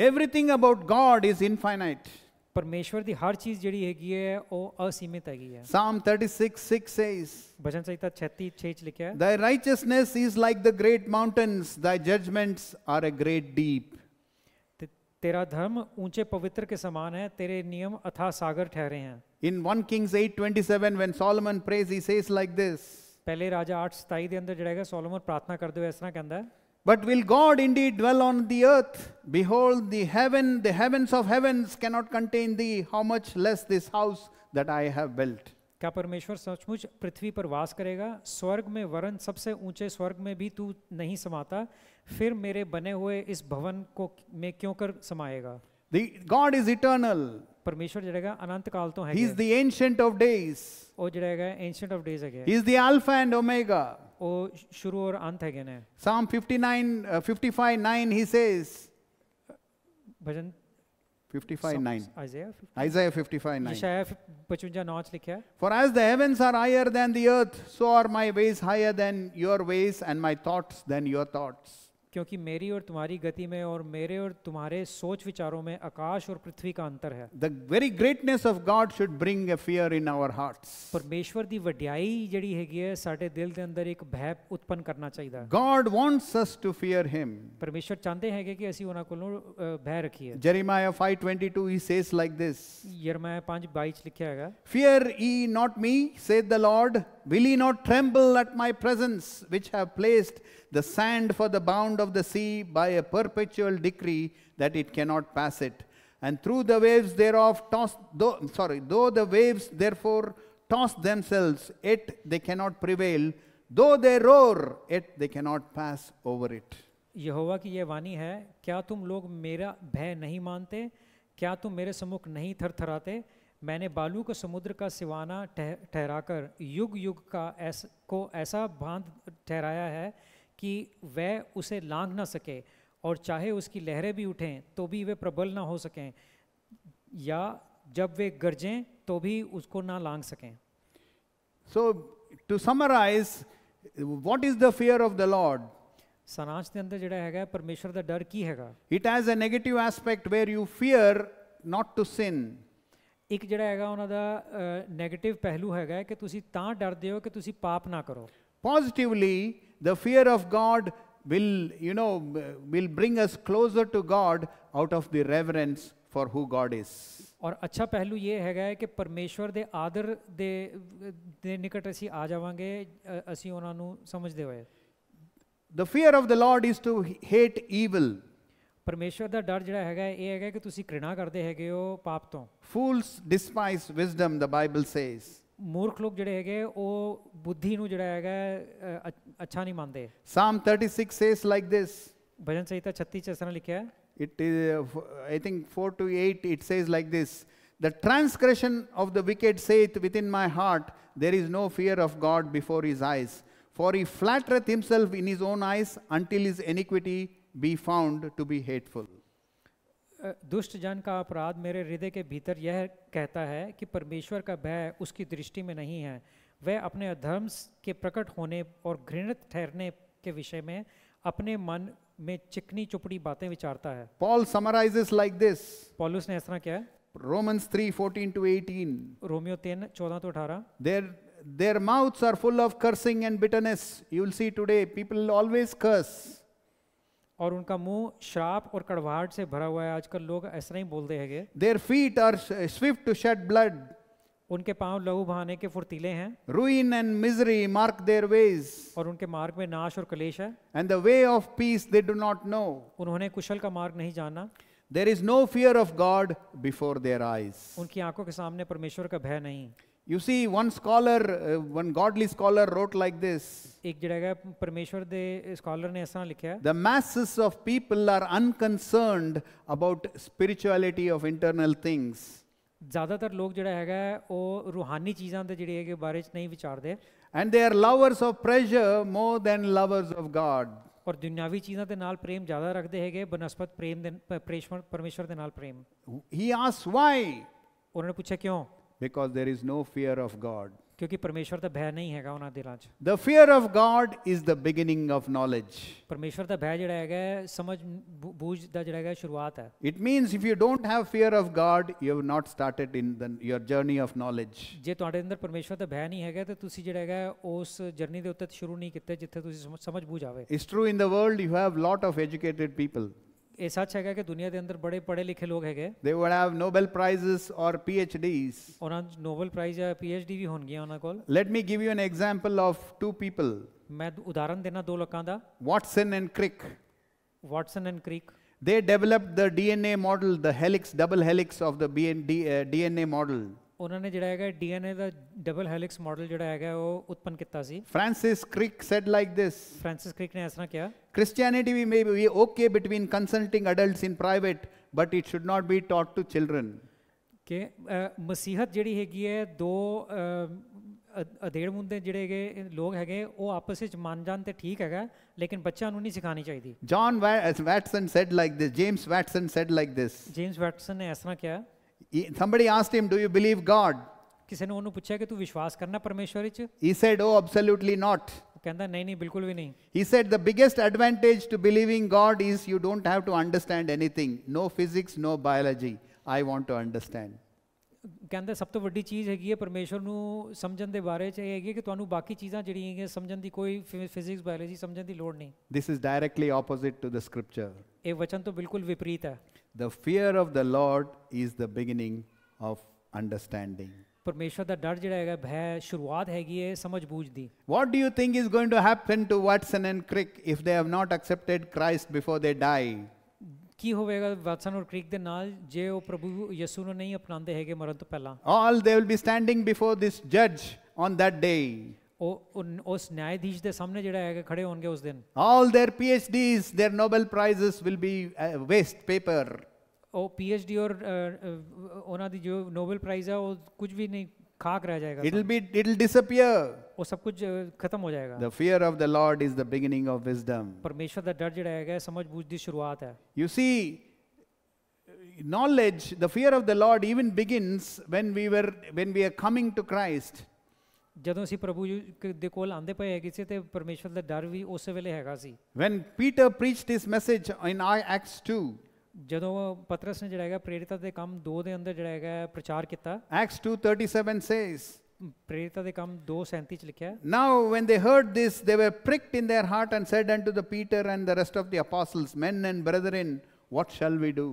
Speaker 2: everything about god is infinite ਪਰਮੇਸ਼ਵਰ ਦੀ ਹਰ ਚੀਜ਼ ਜਿਹੜੀ ਹੈਗੀ ਹੈ ਉਹ ਅਸੀਮਿਤ ਹੈਗੀ ਹੈ psalm 36:6 says ਭਜਨ ਸੰਹਿਤਾ 36:6 ਚ ਲਿਖਿਆ ਹੈ thy
Speaker 1: righteousness is like the great
Speaker 2: mountains thy judgments are a great deep तेरा धर्म ऊंचे पवित्र के समान है तेरे नियम अथा सागर ठहरे हैं in 1 kings 8:27 when solomon prays he says like this ਪਹਿਲੇ ਰਾਜਾ 8 27 ਦੇ ਅੰਦਰ ਜਿਹੜਾ ਹੈਗਾ ਸੋਲੋਮਨ ਪ੍ਰਾਰਥਨਾ ਕਰਦੇ ਹੋਏ ਇਸ ਤਰ੍ਹਾਂ ਕਹਿੰਦਾ ਹੈ
Speaker 1: But will God indeed dwell on the earth? Behold, the heaven, the heavens of heavens cannot contain thee. How much less this house that I have built?
Speaker 2: क्या परमेश्वर सचमुच पृथ्वी पर वास करेगा स्वर्ग में वरन सबसे ऊंचे स्वर्ग में भी तू नहीं समाता फिर मेरे बने हुए इस भवन को में क्यों कर समाएगा the god is eternal ਪਰਮੇਸ਼ਰ ਜਿਹੜਾ ਹੈਗਾ ਅਨੰਤ ਕਾਲ ਤੋਂ ਹੈਗਾ he is the Ancient of Days ਉਹ ਜਿਹੜਾ ਹੈਗਾ ਐਂਸ਼ੀਐਂਟ ਆਫ ਡੇਜ਼ ਹੈਗਾ he is the Alpha and Omega ਉਹ ਸ਼ੁਰੂ ਔਰ ਅੰਤ ਹੈਗੇ ਨੇ
Speaker 1: Psalm 59 uh, 55 9 ਹੀ ਸੇਜ਼
Speaker 2: ਭਜਨ 55:9 Isaiah 55:9 Isaiah 55:9 ਚ ਲਿਖਿਆ
Speaker 1: For as the heavens are higher than the earth so are my ways higher than your ways and my thoughts than your thoughts
Speaker 2: क्योंकि मेरी और तुम्हारी गति में और मेरे और तुम्हारे सोच विचारों में आकाश और पृथ्वी का अंतर है the very greatness of God should bring a fear in our hearts परमेश्वर की वड्याई जड़ी है साडे दिल के अंदर एक भय उत्पन्न करना चाहिए God wants us to fear him परमेश्वर चाहते हैं कि असि ओना को भय रखिए
Speaker 1: Jeremiah 5:22 he says like this यरमायाह 5:22 लिखा हैगा fear ye not me said Lord will he not tremble at my presence which have placed the sand for the bound of the sea by a perpetual decree that it cannot pass it. And through the waves thereof tossed, though, sorry, though the waves therefore toss themselves, yet they cannot prevail. Though they roar, yet they cannot pass over it.
Speaker 2: यहोवा की यह वाणी है क्या तुम लोग मेरा भय नहीं मानते क्या तुम मेरे सम्मुख नहीं थरथराते मैंने बालू को समुद्र का सिवाना ठहराकर युग युग का ऐस, को ऐसा बांध ठहराया है कि वह उसे लांघ ना सके और चाहे उसकी लहरें भी उठें तो भी वे प्रबल ना हो सकें या जब वे गरजें तो भी उसको ना लांघ सकें so to summarize what is the fear of the Lord सनाज के अंदर जोड़ा है परमेश्वर का डर की है it has a
Speaker 1: negative aspect where you fear not to sin
Speaker 2: एक जोड़ा है उन्होंने नैगेटिव पहलू है कि तुम डरते हो कि पाप ना करो
Speaker 1: positively The fear of God will, you know, will bring us closer to God out of the reverence for who God is.
Speaker 2: और अच्छा पहलू ये ਹੈਗਾ ਕਿ ਪਰਮੇਸ਼ਵਰ ਦੇ ਆਦਰ ਦੇ दे ਨਿਕਟ ਅਸੀਂ ਆ ਜਾਵਾਂਗੇ ਅਸੀਂ ਉਹਨਾਂ ਨੂੰ ਸਮਝਦੇ ਹੋਏ
Speaker 1: The fear of the Lord is to hate evil. परमेश्वर
Speaker 2: ਪਰਮੇਸ਼ਵਰ डर जरा ਜਿਹੜਾ ਹੈਗਾ ਇਹ कि ਕਿ ਤੁਸੀਂ ਘৃণਾ ਕਰਦੇ ਹੈਗੇ ਹੋ पाप तो.
Speaker 1: Fools despise wisdom the Bible says.
Speaker 2: ਮੂਰਖ ਲੋਕ ਜਿਹੜੇ ਹੈਗੇ ਉਹ ਬੁੱਧੀ ਨੂੰ ਜਿਹੜਾ ਹੈਗਾ ਅੱਛਾ ਨਹੀਂ ਮੰਨਦੇ
Speaker 1: ਸਾਮ 36 ਸੇਸ ਲਾਈਕ ਥਿਸ ਭਜਨ ਸੰਹਿਤਾ 36 ਚ ਇਸ ਤਰ੍ਹਾਂ ਲਿਖਿਆ ਹੈ it is I think 4 to 8 it says like this The transgression of the wicked saith within my heart, There is no fear of God before his eyes. For he flattereth himself in his own eyes until his iniquity be found to be hateful.
Speaker 2: दुष्ट जन का अपराध मेरे हृदय के भीतर यह कहता है कि परमेश्वर का भय उसकी दृष्टि में नहीं है वह अपने अधर्म के प्रकट होने और घृणित ठहरने के विषय में अपने मन में चिकनी चुपड़ी बातें विचारता है पॉल
Speaker 1: समराइज लाइक दिस पॉलुस ने ऐसा क्या है थ्री फोर्टीन टू एटीन रोमियो
Speaker 2: 3 चौदह टू अठारह
Speaker 1: देर their mouths are full of cursing and bitterness. You will see
Speaker 2: today people always curse. और उनका मुंह श्राप और कड़वाहट से भरा हुआ है आजकल लोग ऐसा नहीं बोलते हैं their feet are swift to shed blood उनके पांव लहू बहाने के फुर्तीले हैं ruin and misery mark their ways और उनके मार्ग में नाश और कलेश है and the way of peace they do not know उन्होंने कुशल का मार्ग नहीं जाना there is no fear of God before their eyes उनकी आंखों के सामने परमेश्वर का भय नहीं You see, one scholar, uh, one godly scholar wrote like this. The
Speaker 1: masses of people are unconcerned about spirituality of internal things.
Speaker 2: ਜ਼ਿਆਦਾਤਰ ਲੋਕ ਜਿਹੜਾ ਹੈਗਾ ਉਹ ਰੂਹਾਨੀ ਚੀਜ਼ਾਂ ਦੇ ਜਿਹੜੇ ਹੈਗੇ ਬਾਰੇ ਚ ਨਹੀਂ ਵਿਚਾਰਦੇ And they are lovers of pleasure more than lovers of God. ਔਰ ਦੁਨਿਆਵੀ ਚੀਜ਼ਾਂ ਦੇ ਨਾਲ ਪ੍ਰੇਮ ਜ਼ਿਆਦਾ ਰੱਖਦੇ ਹੈਗੇ ਬਨਸਪਤ ਪ੍ਰੇਮ ਦੇ ਪ- ਪਰੇਸ਼ਵਰ- ਪਰਮੇਸ਼ਵਰ ਦੇ ਨਾਲ ਪ੍ਰੇਮ
Speaker 1: He asks why. ਉਹਨਾਂ ਪੁੱਛਿਆ ਕਿਉਂ because there is no fear of God.
Speaker 2: ਕਿਉਂਕਿ ਪਰਮੇਸ਼ਵਰ ਦਾ ਭੈ ਨਹੀਂ ਹੈਗਾ ਉਹਨਾਂ ਦਿਲਾਂ
Speaker 1: The fear of God is the beginning of knowledge.
Speaker 2: ਪਰਮੇਸ਼ਵਰ ਦਾ ਭੈ ਜਿਹੜਾ ਹੈਗਾ ਸਮਝ ਬੂਝ ਦਾ ਜਿਹੜਾ ਹੈਗਾ ਸ਼ੁਰੂਆਤ ਹੈ
Speaker 1: It means if you don't have fear of God, you have not started in the, your journey of knowledge.
Speaker 2: ਜੇ ਤੁਹਾਡੇ ਅੰਦਰ ਪਰਮੇਸ਼ਵਰ ਦਾ ਭੈ ਨਹੀਂ ਹੈਗਾ ਤੇ ਤੁਸੀਂ ਜਿਹੜਾ ਹੈਗਾ ਉਸ ਜਰਨੀ ਦੇ ਉੱਤੇ ਸ਼ੁਰੂ ਨਹੀਂ ਕੀਤਾ ਜਿੱਥੇ ਤੁਸੀਂ ਸਮਝ ਬੂਝ ਆਵੇ
Speaker 1: It's true in the world you have lot of educated people.
Speaker 2: ये सच है कि दुनिया के अंदर बड़े पढ़े लिखे लोग हैगे
Speaker 1: they would have Nobel prizes और पीएचडीज
Speaker 2: ਉਹਨਾਂ ਨੋਬਲ ਪ੍ਰਾਈਜ਼ ਜਾਂ ਪੀਐਚਡੀ ਵੀ ਹੋਣਗੀਆਂ ਉਹਨਾਂ ਕੋਲ
Speaker 1: let me give you an example of two people
Speaker 2: ਮੈਂ ਉਦਾਹਰਨ
Speaker 1: ਦੇਣਾ ਦੋ ਲੋਕਾਂ ਦਾ Watson and Crick Watson and Crick they developed the DNA model, the helix, double helix of the DNA model.
Speaker 2: ਉਹਨਾਂ ਨੇ ਜਿਹੜਾ ਹੈਗਾ ਡੀਐਨਏ ਦਾ ਡਬਲ ਹੈਲਿਕਸ ਮਾਡਲ ਜਿਹੜਾ ਹੈਗਾ ਉਹ ਉਤਪਨ ਕੀਤਾ ਸੀ Francis Crick said like this Francis Crick ਨੇ ਇਸ ਤਰ੍ਹਾਂ ਕਿਹਾ
Speaker 1: Christianity we may be okay between consulting adults in private but it should not be taught to children
Speaker 2: ਕਿ ਮਸੀਹਤ ਜਿਹੜੀ ਹੈਗੀ ਹੈ ਦੋ ਅਧੇੜ ਮੁੰਦੇ ਜਿਹੜੇ ਹੈਗੇ ਲੋਕ ਹੈਗੇ ਉਹ ਆਪਸ ਵਿੱਚ ਮੰਨ ਜਾਣ ਤੇ ਠੀਕ ਹੈਗਾ ਲੇਕਿਨ ਬੱਚਿਆਂ ਨੂੰ ਨਹੀਂ ਸਿਖਾਣੀ ਚਾਹੀਦੀ
Speaker 1: John Watson said like this James Watson said
Speaker 2: like this James Watson ਨੇ ਇਸ ਤਰ੍ਹਾਂ ਕਿਹਾ Somebody asked him, do you believe God? ਕਿਸੇ ਨੇ ਉਹਨੂੰ ਪੁੱਛਿਆ ਕਿ ਤੂੰ ਵਿਸ਼ਵਾਸ ਕਰਨਾ ਪਰਮੇਸ਼ਵਰ ਵਿੱਚ? He said, oh, absolutely not. ਕਹਿੰਦਾ ਨਹੀਂ ਨਹੀਂ ਬਿਲਕੁਲ ਵੀ ਨਹੀਂ
Speaker 1: he said the biggest advantage to believing God is you don't have to understand anything no physics no biology I want to understand
Speaker 2: ਕਹਿੰਦਾ ਸਭ ਤੋਂ ਵੱਡੀ ਚੀਜ਼ ਹੈਗੀ ਹੈ ਪਰਮੇਸ਼ਰ ਨੂੰ ਸਮਝਣ ਦੇ ਬਾਰੇ ਚ ਇਹ ਹੈਗੀ ਕਿ ਤੁਹਾਨੂੰ ਬਾਕੀ ਚੀਜ਼ਾਂ ਜਿਹੜੀਆਂ ਹੈਗੀਆਂ ਸਮਝਣ ਦੀ ਕੋਈ ਫਿਜ਼ਿਕਸ ਬਾਇਓਲੋਜੀ ਸਮਝਣ ਦੀ ਲੋੜ ਨਹੀਂ
Speaker 1: this is directly opposite to the scripture
Speaker 2: ਇਹ ਵਚਨ ਤੋਂ ਬਿਲਕੁਲ ਵਿਪਰੀਤ ਹੈ
Speaker 1: the fear of the Lord is the beginning of understanding.
Speaker 2: ਪਰਮੇਸ਼ਵਰ ਦਾ ਡਰ ਜਿਹੜਾ ਹੈਗਾ ਭੈ ਸ਼ੁਰੂਆਤ ਹੈਗੀ ਹੈ ਸਮਝ ਬੂਝ ਦੀ
Speaker 1: What do you think is going to happen to Watson and Crick if they have not accepted Christ before they die?
Speaker 2: ਕੀ ਹੋਵੇਗਾ ਵਾਟਸਨ ਔਰ ਕ੍ਰਿਕ ਦੇ ਨਾਲ ਜੇ ਉਹ ਪ੍ਰਭੂ ਯਿਸੂ ਨੂੰ ਨਹੀਂ ਅਪਣਾਉਂਦੇ ਹੈਗੇ ਮਰਨ ਤੋਂ ਪਹਿਲਾਂ
Speaker 1: All they will be standing before this judge on that day.
Speaker 2: उस न्यायाधीश के सामने जो खड़े होंगे उस दिन
Speaker 1: all their PhDs their Nobel prizes will be waste paper
Speaker 2: ओ पीएचडी और ओना uh, uh, जो नोबेल प्राइज है वो कुछ भी नहीं खाक रह जाएगा it be it will disappear वो सब कुछ uh, खत्म हो जाएगा the
Speaker 1: fear of the Lord is the beginning of wisdom
Speaker 2: परमेश्वर का डर जड़ा है समझ बूझ दी शुरुआत है
Speaker 1: you see knowledge the fear of the lord even begins when we were when we are coming
Speaker 2: to christ ਜਦੋਂ ਅਸੀਂ ਪ੍ਰਭੂ ਦੇ ਕੋਲ ਆਂਦੇ ਪਏ ਹੈਗੇ ਸੀ ਤੇ ਪਰਮੇਸ਼ਰ ਦਾ ਡਰ ਵੀ ਉਸੇ ਵੇਲੇ ਹੈਗਾ ਸੀ when peter preached this message in acts 2 ਜਦੋਂ ਪਤਰਸ ਨੇ ਜਿਹੜਾ ਹੈਗਾ ਪ੍ਰੇਰਿਤਾਂ ਦੇ ਕੰਮ 2 ਦੇ ਅੰਦਰ ਜਿਹੜਾ ਹੈਗਾ ਪ੍ਰਚਾਰ ਕੀਤਾ acts 2:37 says ਪ੍ਰੇਰਿਤਾਂ ਦੇ ਕੰਮ 2:37 ਚ ਲਿਖਿਆ
Speaker 1: now when they heard this they were pricked in their heart and said unto the peter and the rest of the apostles men and brethren what shall we do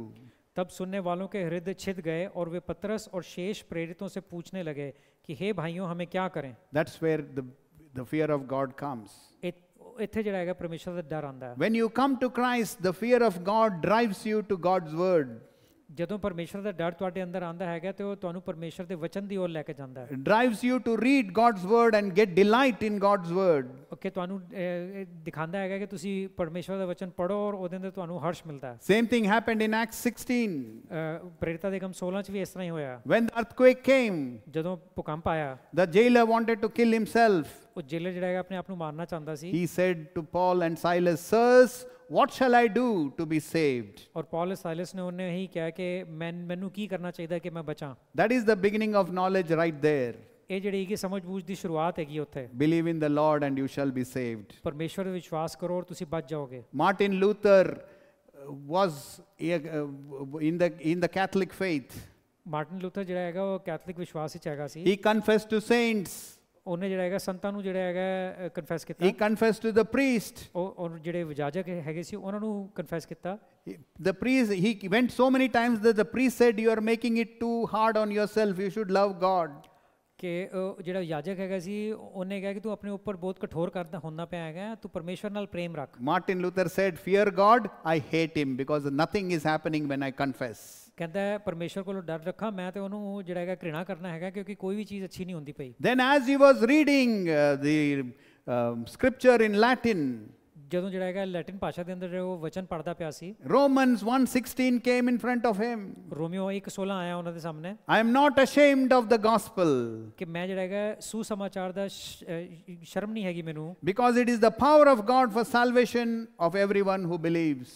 Speaker 2: तब सुनने वालों के हृदय छिद गए और वे पतरस और शेष प्रेरितों से पूछने लगे कि हे भाइयों हमें क्या करें
Speaker 1: that's where the the fear of God comes
Speaker 2: ਇੱਥੇ ਜਿਹੜਾ ਹੈਗਾ ਪਰਮੇਸ਼ਰ ਦਾ ਡਰ ਆਂਦਾ ਹੈ when you come to christ the fear of god drives you to god's ਜਦੋਂ ਪਰਮੇਸ਼ਰ ਦਾ ਡਰ ਤੁਹਾਡੇ ਅੰਦਰ ਆਂਦਾ ਹੈਗਾ ਤੇ ਉਹ ਤੁਹਾਨੂੰ ਪਰਮੇਸ਼ਰ ਦੇ ਵਚਨ ਦੀ ਓਰ ਲੈ ਕੇ ਜਾਂਦਾ ਹੈ drives you to read God's
Speaker 1: word and get delight in God's word
Speaker 2: okay ਤੁਹਾਨੂੰ ਦਿਖਾਉਂਦਾ ਹੈਗਾ ਕਿ ਤੁਸੀਂ ਪਰਮੇਸ਼ਰ ਦਾ ਵਚਨ ਪੜੋ ਔਰ ਉਹਦੇ ਅੰਦਰ ਤੁਹਾਨੂੰ ਹਰਸ਼ ਮਿਲਦਾ ਹੈ same thing happened in Act 16 ਪ੍ਰੇਰਿਤਾ ਦੇ ਕੰਮ 16 ਚ ਵੀ ਇਸ ਤਰ੍ਹਾਂ ਹੀ ਹੋਇਆ ਵੈਨ ਦ ਅਰਥਕੁਏਕ ਕੇਮ ਜਦੋਂ ਭੂਕੰਪ ਆਇਆ the jailer wanted to kill himself ਉਹ ਜੇਲਰ ਜਿਹੜਾ ਹੈਗਾ ਆਪਣੇ ਆਪ ਨੂੰ ਮਾਰਨਾ ਚਾਹੁੰਦਾ ਸੀ he said
Speaker 1: to Paul and Silas sirs what shall I do to be saved?
Speaker 2: और पॉलस साइलस ने उन्हें यही कहा कि मैं ਮੈਨੂੰ ਕੀ ਕਰਨਾ ਚਾਹੀਦਾ ਕਿ ਮੈਂ ਬਚਾਂ
Speaker 1: That is the beginning of knowledge right there.
Speaker 2: ਇਹ ਜਿਹੜੀ ਹੈਗੀ ਸਮਝ ਬੂਝ ਦੀ ਸ਼ੁਰੂਆਤ ਹੈਗੀ ਉੱਥੇ
Speaker 1: Believe in the Lord and you shall be saved.
Speaker 2: ਪਰਮੇਸ਼ਵਰ ਤੇ ਵਿਸ਼ਵਾਸ ਕਰੋ ਔਰ ਤੁਸੀਂ ਬਚ ਜਾਓਗੇ
Speaker 1: Martin Luther uh, was uh,
Speaker 2: in the in the Catholic faith. Martin Luther ਜਿਹੜਾ ਹੈਗਾ ਉਹ ਕੈਥੋਲਿਕ ਵਿਸ਼ਵਾਸ ਵਿੱਚ ਹੈਗਾ ਸੀ He confessed to saints. ਉਹਨੇ ਜਿਹੜਾ ਹੈਗਾ ਸੰਤਾਂ ਨੂੰ ਜਿਹੜਾ ਹੈਗਾ ਕਨਫੈਸ ਕੀਤਾ he confess to the priest ਉਹ ਜਿਹੜੇ ਵਿਜਾਜਕ ਹੈਗੇ ਸੀ ਉਹਨਾਂ ਨੂੰ ਕਨਫੈਸ ਕੀਤਾ the priest he went
Speaker 1: so many times that the priest said you are making it too hard on yourself you should love god
Speaker 2: ਕਿ ਜਿਹੜਾ ਯਾਜਕ ਹੈਗਾ ਸੀ ਉਹਨੇ ਕਿਹਾ ਕਿ ਤੂੰ ਆਪਣੇ ਉੱਪਰ ਬਹੁਤ ਕਠੋਰ ਕਰਦਾ ਹੁੰਦਾ ਪਿਆ ਹੈਗਾ ਤੂੰ ਪਰਮੇਸ਼ਰ ਨਾਲ ਪ੍ਰੇਮ ਰੱਖ
Speaker 1: Martin Luther said fear God I hate him because nothing is happening when I confess
Speaker 2: ਕਹਿੰਦਾ ਪਰਮੇਸ਼ਰ ਕੋਲੋਂ ਡਰ ਰੱਖਾ ਮੈਂ ਤੇ ਉਹਨੂੰ ਜਿਹੜਾ ਹੈਗਾ ਘ੍ਰਿਣਾ ਕਰਨਾ ਹੈਗਾ ਕਿਉਂਕਿ ਕੋਈ ਵੀ ਚੀਜ਼ ਅੱਛੀ ਨਹੀਂ ਹੁੰਦੀ ਪਈ
Speaker 1: then as he was reading uh, the uh, scripture in latin
Speaker 2: ਜਦੋਂ ਜਿਹੜਾ ਹੈਗਾ ਲੈਟਿਨ ਭਾਸ਼ਾ ਦੇ ਅੰਦਰ ਉਹ ਵਚਨ ਪੜਦਾ ਪਿਆ ਸੀ
Speaker 1: Romans 1:16 came in front of him
Speaker 2: ਰੋਮੀਓ 1:16 ਆਇਆ ਉਹਨਾਂ ਦੇ ਸਾਹਮਣੇ
Speaker 1: I am not ashamed of the gospel
Speaker 2: ਕਿ ਮੈਂ ਜਿਹੜਾ ਹੈਗਾ ਸੁਸਮਾਚਾਰ ਦਾ ਸ਼ਰਮ ਨਹੀਂ ਹੈਗੀ ਮੈਨੂੰ
Speaker 1: because it is the power of God for salvation of everyone
Speaker 2: who believes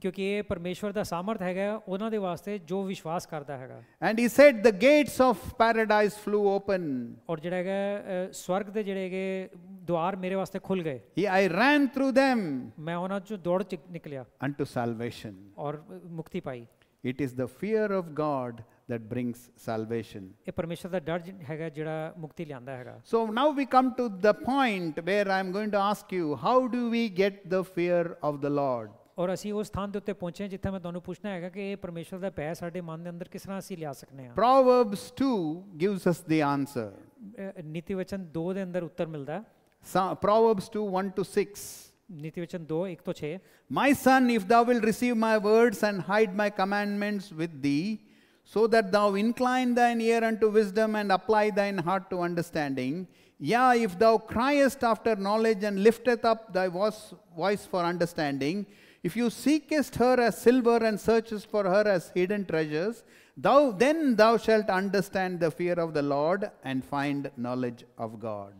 Speaker 2: ਕਿਉਂਕਿ ਇਹ ਪਰਮੇਸ਼ਵਰ ਦਾ ਸਾਮਰਥ ਹੈਗਾ ਉਹਨਾਂ ਦੇ ਵਾਸਤੇ ਜੋ ਵਿਸ਼ਵਾਸ ਕਰਦਾ ਹੈਗਾ
Speaker 1: and he said the gates of paradise flew open
Speaker 2: ਔਰ ਜਿਹੜਾ ਹੈਗਾ ਸਵਰਗ ਦੇ ਜਿਹੜੇ ਹੈਗੇ ਦੁਆਰ ਮੇਰੇ ਵਾਸਤੇ ਖੁੱਲ ਗਏ
Speaker 1: he I run
Speaker 2: through them ਮੈਂ ਉਹਨਾਂ ਚੋਂ ਦੌੜ ਚ ਨਿਕਲਿਆ
Speaker 1: ਅੰਟੂ ਸਾਲਵੇਸ਼ਨ
Speaker 2: ਔਰ ਮੁਕਤੀ ਪਾਈ
Speaker 1: it is the fear of God that brings salvation
Speaker 2: ਇਹ ਪਰਮੇਸ਼ਰ ਦਾ ਡਰ ਹੈਗਾ ਜਿਹੜਾ ਮੁਕਤੀ ਲਿਆਂਦਾ ਹੈਗਾ
Speaker 1: so now we come to the point where i am going to ask you how do we get the fear of the lord
Speaker 2: ਔਰ ਅਸੀਂ ਉਸ ਥਾਂ ਦੇ ਉੱਤੇ ਪਹੁੰਚੇ ਜਿੱਥੇ ਮੈਂ ਤੁਹਾਨੂੰ ਪੁੱਛਣਾ ਹੈਗਾ ਕਿ ਇਹ ਪਰਮੇਸ਼ਰ ਦਾ ਭੈ ਸਾਡੇ ਮਨ ਦੇ ਅੰਦਰ ਕਿਸ ਤਰ੍ਹਾਂ ਅਸੀਂ ਲਿਆ ਸਕਨੇ ਆ
Speaker 1: ਪ੍ਰੋਵਰਬਸ 2 ਗਿਵਸ ਅਸ ਦੀ ਆਨਸਰ
Speaker 2: ਨੀਤੀ ਵਚਨ 2 ਦੇ ਅੰਦਰ ਉੱਤਰ ਮਿਲਦਾ ਹੈ
Speaker 1: ਪ੍ਰੋਵਰਬਸ 2 1 ਟੂ 6 ਨੀਤੀ ਵਚਨ 2 1 ਤੋਂ 6 my son if thou will receive my words and hide my commandments with thee so that thou incline thine ear unto wisdom and apply thine heart to understanding yeah, if thou criest after knowledge and lifteth up thy voice, voice for understanding, If you seekest her as silver and searchest for her as hidden treasures, thou then thou shalt understand the fear of the Lord and find knowledge of God.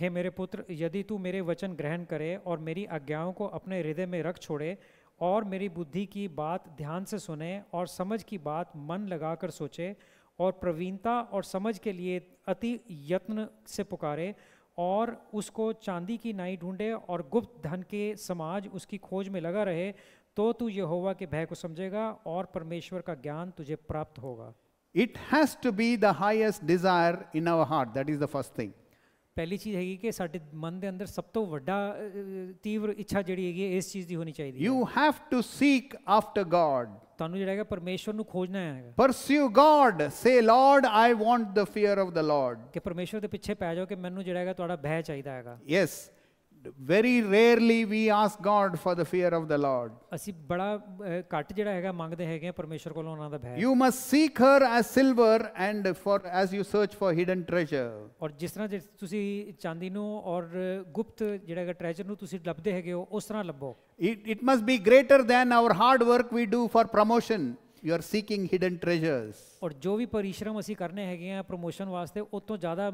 Speaker 2: हे मेरे पुत्र यदि तू मेरे वचन ग्रहण करे और मेरी आज्ञाओं को अपने हृदय में रख छोड़े और मेरी बुद्धि की बात ध्यान से सुने और समझ की बात मन लगाकर सोचे और प्रवीणता और समझ के लिए अति यत्न से पुकारे और उसको चांदी की नाई ढूंढे और गुप्त धन के समाज उसकी खोज में लगा रहे तो तू यहोवा के भय को समझेगा और परमेश्वर का ज्ञान तुझे प्राप्त होगा it has to be the
Speaker 1: highest desire in our heart that is the first thing
Speaker 2: पहली चीज है कि ਸਾਡੇ मन ਦੇ अंदर सब तो ਵੱਡਾ तीव्र इच्छा ਜਿਹੜੀ है इस चीज ਦੀ होनी चाहिए you have to seek after God ਤੁਹਾਨੂੰ ਜਿਹੜਾ ਹੈਗਾ ਪਰਮੇਸ਼ਰ ਨੂੰ ਖੋਜਣਾ ਹੈਗਾ pursue God say Lord I want the fear of the Lord ਕਿ ਪਰਮੇਸ਼ਰ ਦੇ ਪਿੱਛੇ ਪੈ ਜਾਓ ਕਿ ਮੈਨੂੰ ਜਿਹੜਾ ਹੈਗਾ ਤੁਹਾਡਾ ਬਹਿ ਚਾਹੀਦਾ ਹੈਗਾ yes very rarely we ask god for the fear of the lord ਅਸੀਂ ਬੜਾ ਘੱਟ ਜਿਹੜਾ ਹੈਗਾ ਮੰਗਦੇ ਹੈਗੇ ਪਰਮੇਸ਼ਰ ਕੋਲੋਂ ਉਹਨਾਂ ਦਾ ਭੈ you
Speaker 1: must seek her as silver and for as you search for hidden treasure
Speaker 2: ਔਰ ਜਿਸ ਤਰ੍ਹਾਂ ਤੁਸੀਂ ਚਾਂਦੀ ਨੂੰ ਔਰ ਗੁਪਤ ਜਿਹੜਾ ਹੈਗਾ ਟ੍ਰੈਜਰ ਨੂੰ ਤੁਸੀਂ ਲੱਭਦੇ ਹੈਗੇ ਹੋ ਉਸ ਤਰ੍ਹਾਂ ਲੱਭੋ
Speaker 1: it it must be greater than our hard work we do for promotion you are seeking hidden treasures
Speaker 2: ਔਰ ਜੋ ਵੀ ਪਰਿਸ਼ਰਮ ਅਸੀਂ ਕਰਨੇ ਹੈਗੇ ਆ ਪ੍ਰੋਮੋਸ਼ਨ ਵਾਸਤੇ ਉਹ ਤੋਂ ਜ਼ਿਆਦਾ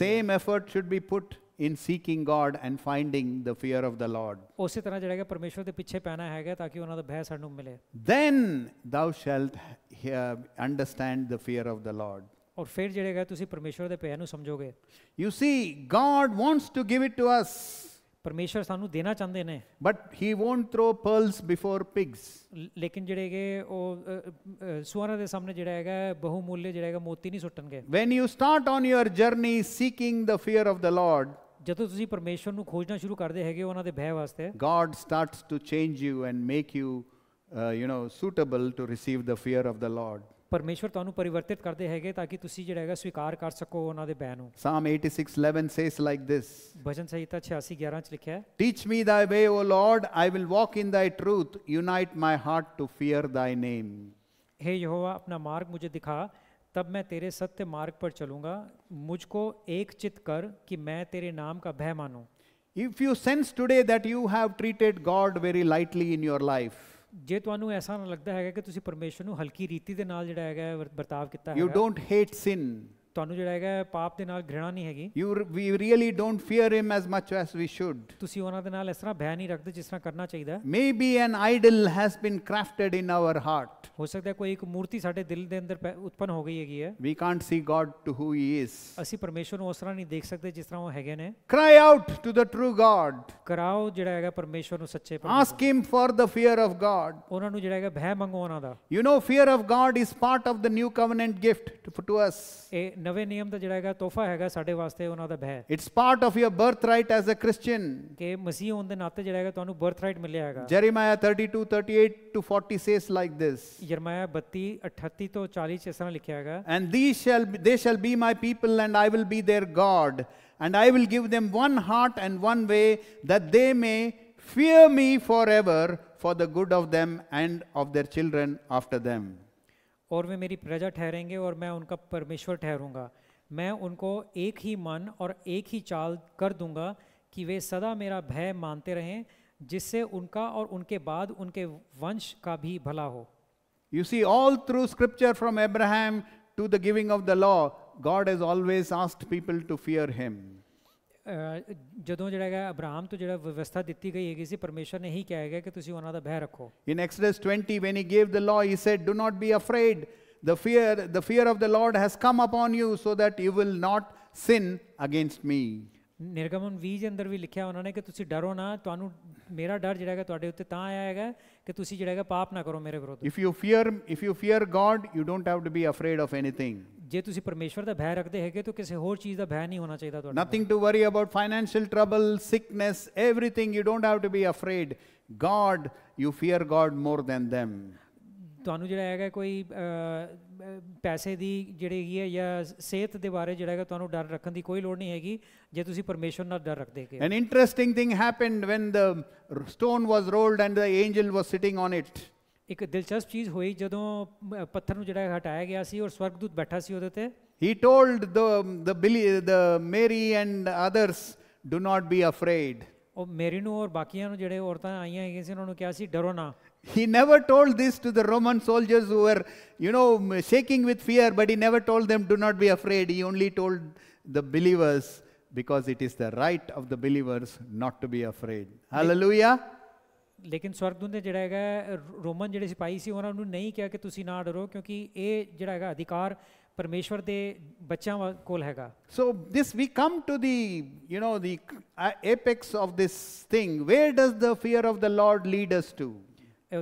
Speaker 2: same
Speaker 1: effort should be put in seeking god and finding the fear of the lord
Speaker 2: ਉਸੇ ਤਰ੍ਹਾਂ ਜਿਹੜਾ ਹੈ ਪਰਮੇਸ਼ਵਰ ਦੇ ਪਿੱਛੇ ਪੈਣਾ ਹੈਗਾ ਤਾਂ ਕਿ ਉਹਨਾਂ ਦਾ ਭੈ ਸਾਨੂੰ ਮਿਲੇ
Speaker 1: then thou shalt understand the fear of the lord
Speaker 2: ਔਰ ਫਿਰ ਜਿਹੜਾ ਹੈ ਤੁਸੀਂ ਪਰਮੇਸ਼ਵਰ ਦੇ ਭੈ समझोगे। you see god wants to give it to us ਪਰਮੇਸ਼ਰ ਸਾਨੂੰ ਦੇਣਾ ਚਾਹੁੰਦੇ ਨੇ but he won't throw pearls before pigs ਲੇਕਿਨ ਜਿਹੜੇ ਕਿ ਉਹ ਸੁਆਰਾਂ ਦੇ ਸਾਹਮਣੇ ਜਿਹੜਾ ਹੈਗਾ ਬਹੁਮੁੱਲੇ ਜਿਹੜਾ ਹੈਗਾ ਮੋਤੀ ਨਹੀਂ ਸੁੱਟਣਗੇ
Speaker 1: when you start on your journey seeking the fear of the Lord ਜਦੋਂ ਤੁਸੀਂ ਪਰਮੇਸ਼ਰ ਨੂੰ ਖੋਜਣਾ ਸ਼ੁਰੂ ਕਰਦੇ ਹੈਗੇ ਉਹਨਾਂ
Speaker 2: ਦੇ ਭੈ ਵਾਸਤੇ
Speaker 1: God starts to change you and make you you نو suitable to receive the fear of the Lord
Speaker 2: ਪਰਮੇਸ਼ਵਰ ਤੁਹਾਨੂੰ ਪਰਿਵਰਤਿਤ ਕਰਦੇ ਹੈਗੇ ਤਾਂ ਕਿ ਤੁਸੀਂ ਜਿਹੜਾ ਹੈਗਾ ਸਵੀਕਾਰ ਕਰ ਸਕੋ ਉਹਨਾਂ ਦੇ ਬੈਨ ਨੂੰ
Speaker 1: Psalm 86:11 says like this
Speaker 2: ਭਜਨ ਸੰਹਿਤਾ 86:11 ਚ ਲਿਖਿਆ ਹੈ
Speaker 1: Teach me thy way O Lord I will walk in thy truth unite my heart to fear thy
Speaker 2: name हे यहोवा अपना मार्ग मुझे दिखा तब मैं तेरे सत्य मार्ग पर चलूंगा मुझको एक चित कर कि मैं तेरे नाम का भय मानूं if you sense today
Speaker 1: that you have treated God very lightly in your life
Speaker 2: ਜੇ ਤੁਹਾਨੂੰ ਐਸਾ ਨਾ ਲੱਗਦਾ ਹੈਗਾ ਕਿ ਤੁਸੀਂ ਪਰਮੇਸ਼ਰ ਨੂੰ ਹਲਕੀ ਰੀਤੀ ਦੇ ਨਾਲ ਜਿਹੜਾ ਹੈਗਾ ਵਰਤਾਵ ਕੀਤਾ ਹੈ ਯੂ ਡੋਨਟ ਹੇਟ sin ਤੁਹਾਨੂੰ ਜਿਹੜਾ ਹੈਗਾ ਪਾਪ ਦੇ ਨਾਲ ਘਿਰਣਾ ਨਹੀਂ ਹੈਗੀ
Speaker 1: you we really don't fear him as much as we should ਤੁਸੀਂ ਉਹਨਾਂ ਦੇ
Speaker 2: ਨਾਲ ਇਸ ਤਰ੍ਹਾਂ ਭੈ ਨਹੀਂ ਰੱਖਦੇ ਜਿਸ ਤਰ੍ਹਾਂ ਕਰਨਾ ਚਾਹੀਦਾ maybe an idol has been crafted in our heart ਹੋ ਸਕਦਾ ਹੈ ਕੋਈ ਇੱਕ ਮੂਰਤੀ ਸਾਡੇ ਦਿਲ ਦੇ ਅੰਦਰ ਉਤਪਨ ਹੋ ਗਈ ਹੈਗੀ ਹੈ
Speaker 1: we can't see God to who he is
Speaker 2: ਅਸੀਂ ਪਰਮੇਸ਼ਰ ਨੂੰ ਉਸ ਤਰ੍ਹਾਂ ਨਹੀਂ ਦੇਖ ਸਕਦੇ ਜਿਸ ਤਰ੍ਹਾਂ ਉਹ ਹੈਗੇ ਨੇ cry out to the true God ਕਰਾਓ ਜਿਹੜਾ ਹੈਗਾ ਪਰਮੇਸ਼ਰ ਨੂੰ ਸੱਚੇ ਪਰਮੇਸ਼ਰ ask him for the fear of God ਉਹਨਾਂ ਨੂੰ ਜਿਹੜਾ ਹੈਗਾ ਭੈ ਮੰਗੋ ਉਹਨਾਂ ਦਾ
Speaker 1: you نو fear of God is part of the new covenant gift to to us ਇਹ
Speaker 2: ਨਵੇਂ ਨਿਯਮ ਦਾ ਜਿਹੜਾ ਹੈਗਾ ਤੋਹਫਾ ਹੈਗਾ ਸਾਡੇ ਵਾਸਤੇ ਉਹਨਾਂ ਦਾ ਭੈ it's part
Speaker 1: of your birthright as a Christian
Speaker 2: ਕਿ ਮਸੀਹ ਹੋਣ ਦੇ ਨਾਤੇ ਜਿਹੜਾ ਹੈਗਾ ਤੁਹਾਨੂੰ ਬਰਥ ਰਾਈਟ ਮਿਲਿਆ ਹੈਗਾ ਜੈਰੇਮਾਇਆ
Speaker 1: 32 38 to 40 says like this
Speaker 2: ਯਰਮਾਇਆ 32 38 ਤੋਂ 40 ਇਸ ਤਰ੍ਹਾਂ ਲਿਖਿਆ
Speaker 1: ਹੈਗਾ and these shall they shall be my people and i will be their god and i will give them one heart and one way that they may fear me forever for the good of them and of their children after them
Speaker 2: और वे मेरी प्रजा ठहरेंगे और मैं उनका परमेश्वर ठहरूंगा मैं उनको एक ही मन और एक ही चाल कर दूंगा कि वे सदा मेरा भय मानते रहें जिससे उनका और उनके बाद उनके वंश का भी भला हो
Speaker 1: you see all through scripture from Abraham to the giving of the law God is always asked people to fear him
Speaker 2: ਜਦੋਂ ਜਿਹੜਾ ਹੈਗਾ ਅਬਰਾਮ ਤੋਂ ਜਿਹੜਾ ਵਿਵਸਥਾ ਦਿੱਤੀ ਗਈ ਹੈਗੀ ਸੀ ਪਰਮੇਸ਼ਰ ਨੇ ਹੀ ਕਿਹਾ ਹੈਗਾ ਕਿ ਤੁਸੀਂ ਉਹਨਾਂ ਦਾ ਭੈ ਰੱਖੋ
Speaker 1: in Exodus 20 when he gave the law he said do not be afraid the fear the fear of the lord has come upon you so that you will not sin against me
Speaker 2: ਨਿਰਗਮਨ 20 ਦੇ ਅੰਦਰ ਵੀ ਲਿਖਿਆ ਉਹਨਾਂ ਨੇ ਕਿ ਤੁਸੀਂ ਡਰੋ ਨਾ ਤੁਹਾਨੂੰ ਮੇਰਾ ਡਰ ਜਿਹੜਾ ਹੈਗਾ ਤੁਹਾਡੇ ਉੱਤੇ ਤਾਂ ਆਇਆ ਹੈਗਾ ਕਿ ਤੁਸੀਂ ਜਿਹੜਾ ਹੈਗਾ ਪਾਪ ਨਾ ਕਰੋ ਮੇਰੇ ਵਿਰੁੱਧ
Speaker 1: if you fear if you fear God you don't have to be afraid of anything
Speaker 2: ਜੇ ਤੁਸੀਂ ਪਰਮੇਸ਼ਵਰ ਦਾ ਭੈ ਰੱਖਦੇ ਹੈਗੇ ਤਾਂ ਕਿਸੇ ਹੋਰ ਚੀਜ਼ ਦਾ ਭੈ ਨਹੀਂ ਹੋਣਾ ਚਾਹੀਦਾ ਤੁਹਾਨੂੰ nothing to worry about financial trouble sickness everything
Speaker 1: you don't have to be afraid God you fear God more than them
Speaker 2: ਤੁਹਾਨੂੰ ਜਿਹੜਾ ਹੈਗਾ ਕੋਈ पैसे की जी है या सेहत के बारे जो तो डर रखने की कोई लड़ नहीं हैगी जो तुम परमेश्वर डर रखते an
Speaker 1: interesting thing happen when
Speaker 2: the stone was rolled and the angel was sitting on it एक दिलचस्प चीज हुई जो पत्थर जो हटाया गया और स्वर्गदूत बैठा से He told the the Billy the Mary and others, do not be afraid. ਉਹ ਮੇਰੀ ਨੂੰ ਔਰ ਬਾਕੀਆਂ ਨੂੰ ਜਿਹੜੇ ਔਰਤਾਂ ਆਈਆਂ ਹੈਗੀਆਂ ਸੀ ਉਹਨਾਂ ਨੂੰ ਕਿਹਾ ਸੀ ਡਰੋ ਨਾ He never told this to the Roman
Speaker 1: soldiers who were, you know, shaking with fear, but he never told them, do not be afraid. He only told the believers, because it is the right of the believers not to be afraid.
Speaker 2: Hallelujah. ਲੇਕਿਨ ਸਵਰਗਦੂਤ ਨੇ ਜਿਹੜਾ ਹੈਗਾ Roman ਜਿਹੜੇ ਸਿਪਾਹੀ ਸੀ ਉਹਨਾਂ ਨੂੰ ਨਹੀਂ ਕਿਹਾ ਕਿ ਤੁਸੀਂ ਨਾ ਡਰੋ ਕਿਉਂਕਿ ਇਹ ਜਿਹੜਾ ਹੈਗਾ ਅਧਿਕਾਰ ਪਰਮੇਸ਼ਵਰ ਦੇ ਬੱਚਿਆਂ ਕੋਲ ਹੈਗਾ
Speaker 1: so this we come to the you نو the apex of this thing where does the fear of the Lord lead us to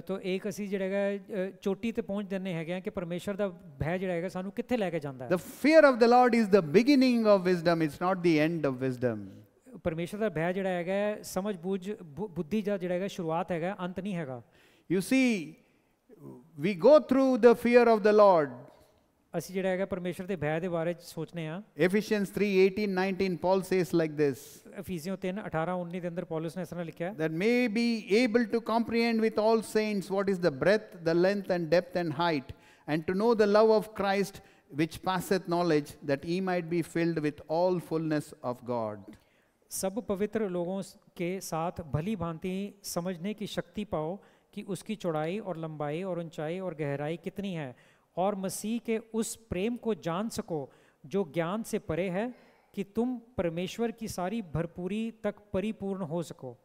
Speaker 2: ਤੋ ਇੱਕ ਅਸੀਂ ਜਿਹੜਾ ਹੈਗਾ ਚੋਟੀ ਤੇ ਪਹੁੰਚ ਦਿੰਨੇ ਹੈਗੇ ਆ ਕਿ ਪਰਮੇਸ਼ਰ ਦਾ ਭੈ ਜਿਹੜਾ ਹੈਗਾ ਸਾਨੂੰ ਕਿੱਥੇ ਲੈ ਕੇ ਜਾਂਦਾ ਹੈ the
Speaker 1: fear of the Lord is the beginning of wisdom it's not the end of wisdom
Speaker 2: ਪਰਮੇਸ਼ਰ ਦਾ ਭੈ ਜਿਹੜਾ ਹੈਗਾ ਸਮਝ ਬੂਝ ਬੁੱਧੀ ਦਾ ਜਿਹੜਾ ਹੈਗਾ ਸ਼ੁਰੂਆਤ ਹੈਗਾ ਅੰਤ ਨਹੀਂ ਹੈਗਾ you see we go through the fear of the Lord ਅਸੀਂ ਜਿਹੜਾ ਹੈਗਾ ਪਰਮੇਸ਼ਰ ਦੇ ਭੈ ਦੇ ਬਾਰੇ ਸੋਚਨੇ ਆ Ephesians 3:18 19 Paul says like this Ephesians 3:18 19 ਦੇ ਅੰਦਰ ਪੌਲਸ ਨੇ ਇਸ ਤਰ੍ਹਾਂ
Speaker 1: ਲਿਖਿਆ that may be able to comprehend with all saints what is the breadth the length and depth and height and to know the love of Christ which passeth knowledge that ye might be filled with all fullness of God
Speaker 2: सब पवित्र लोगों के साथ भली भांति समझने की शक्ति पाओ कि उसकी चौड़ाई और लंबाई और ऊंचाई और गहराई कितनी है और मसीह के उस प्रेम को जान सको जो ज्ञान से परे है कि तुम परमेश्वर की सारी भरपूरी तक परिपूर्ण हो सको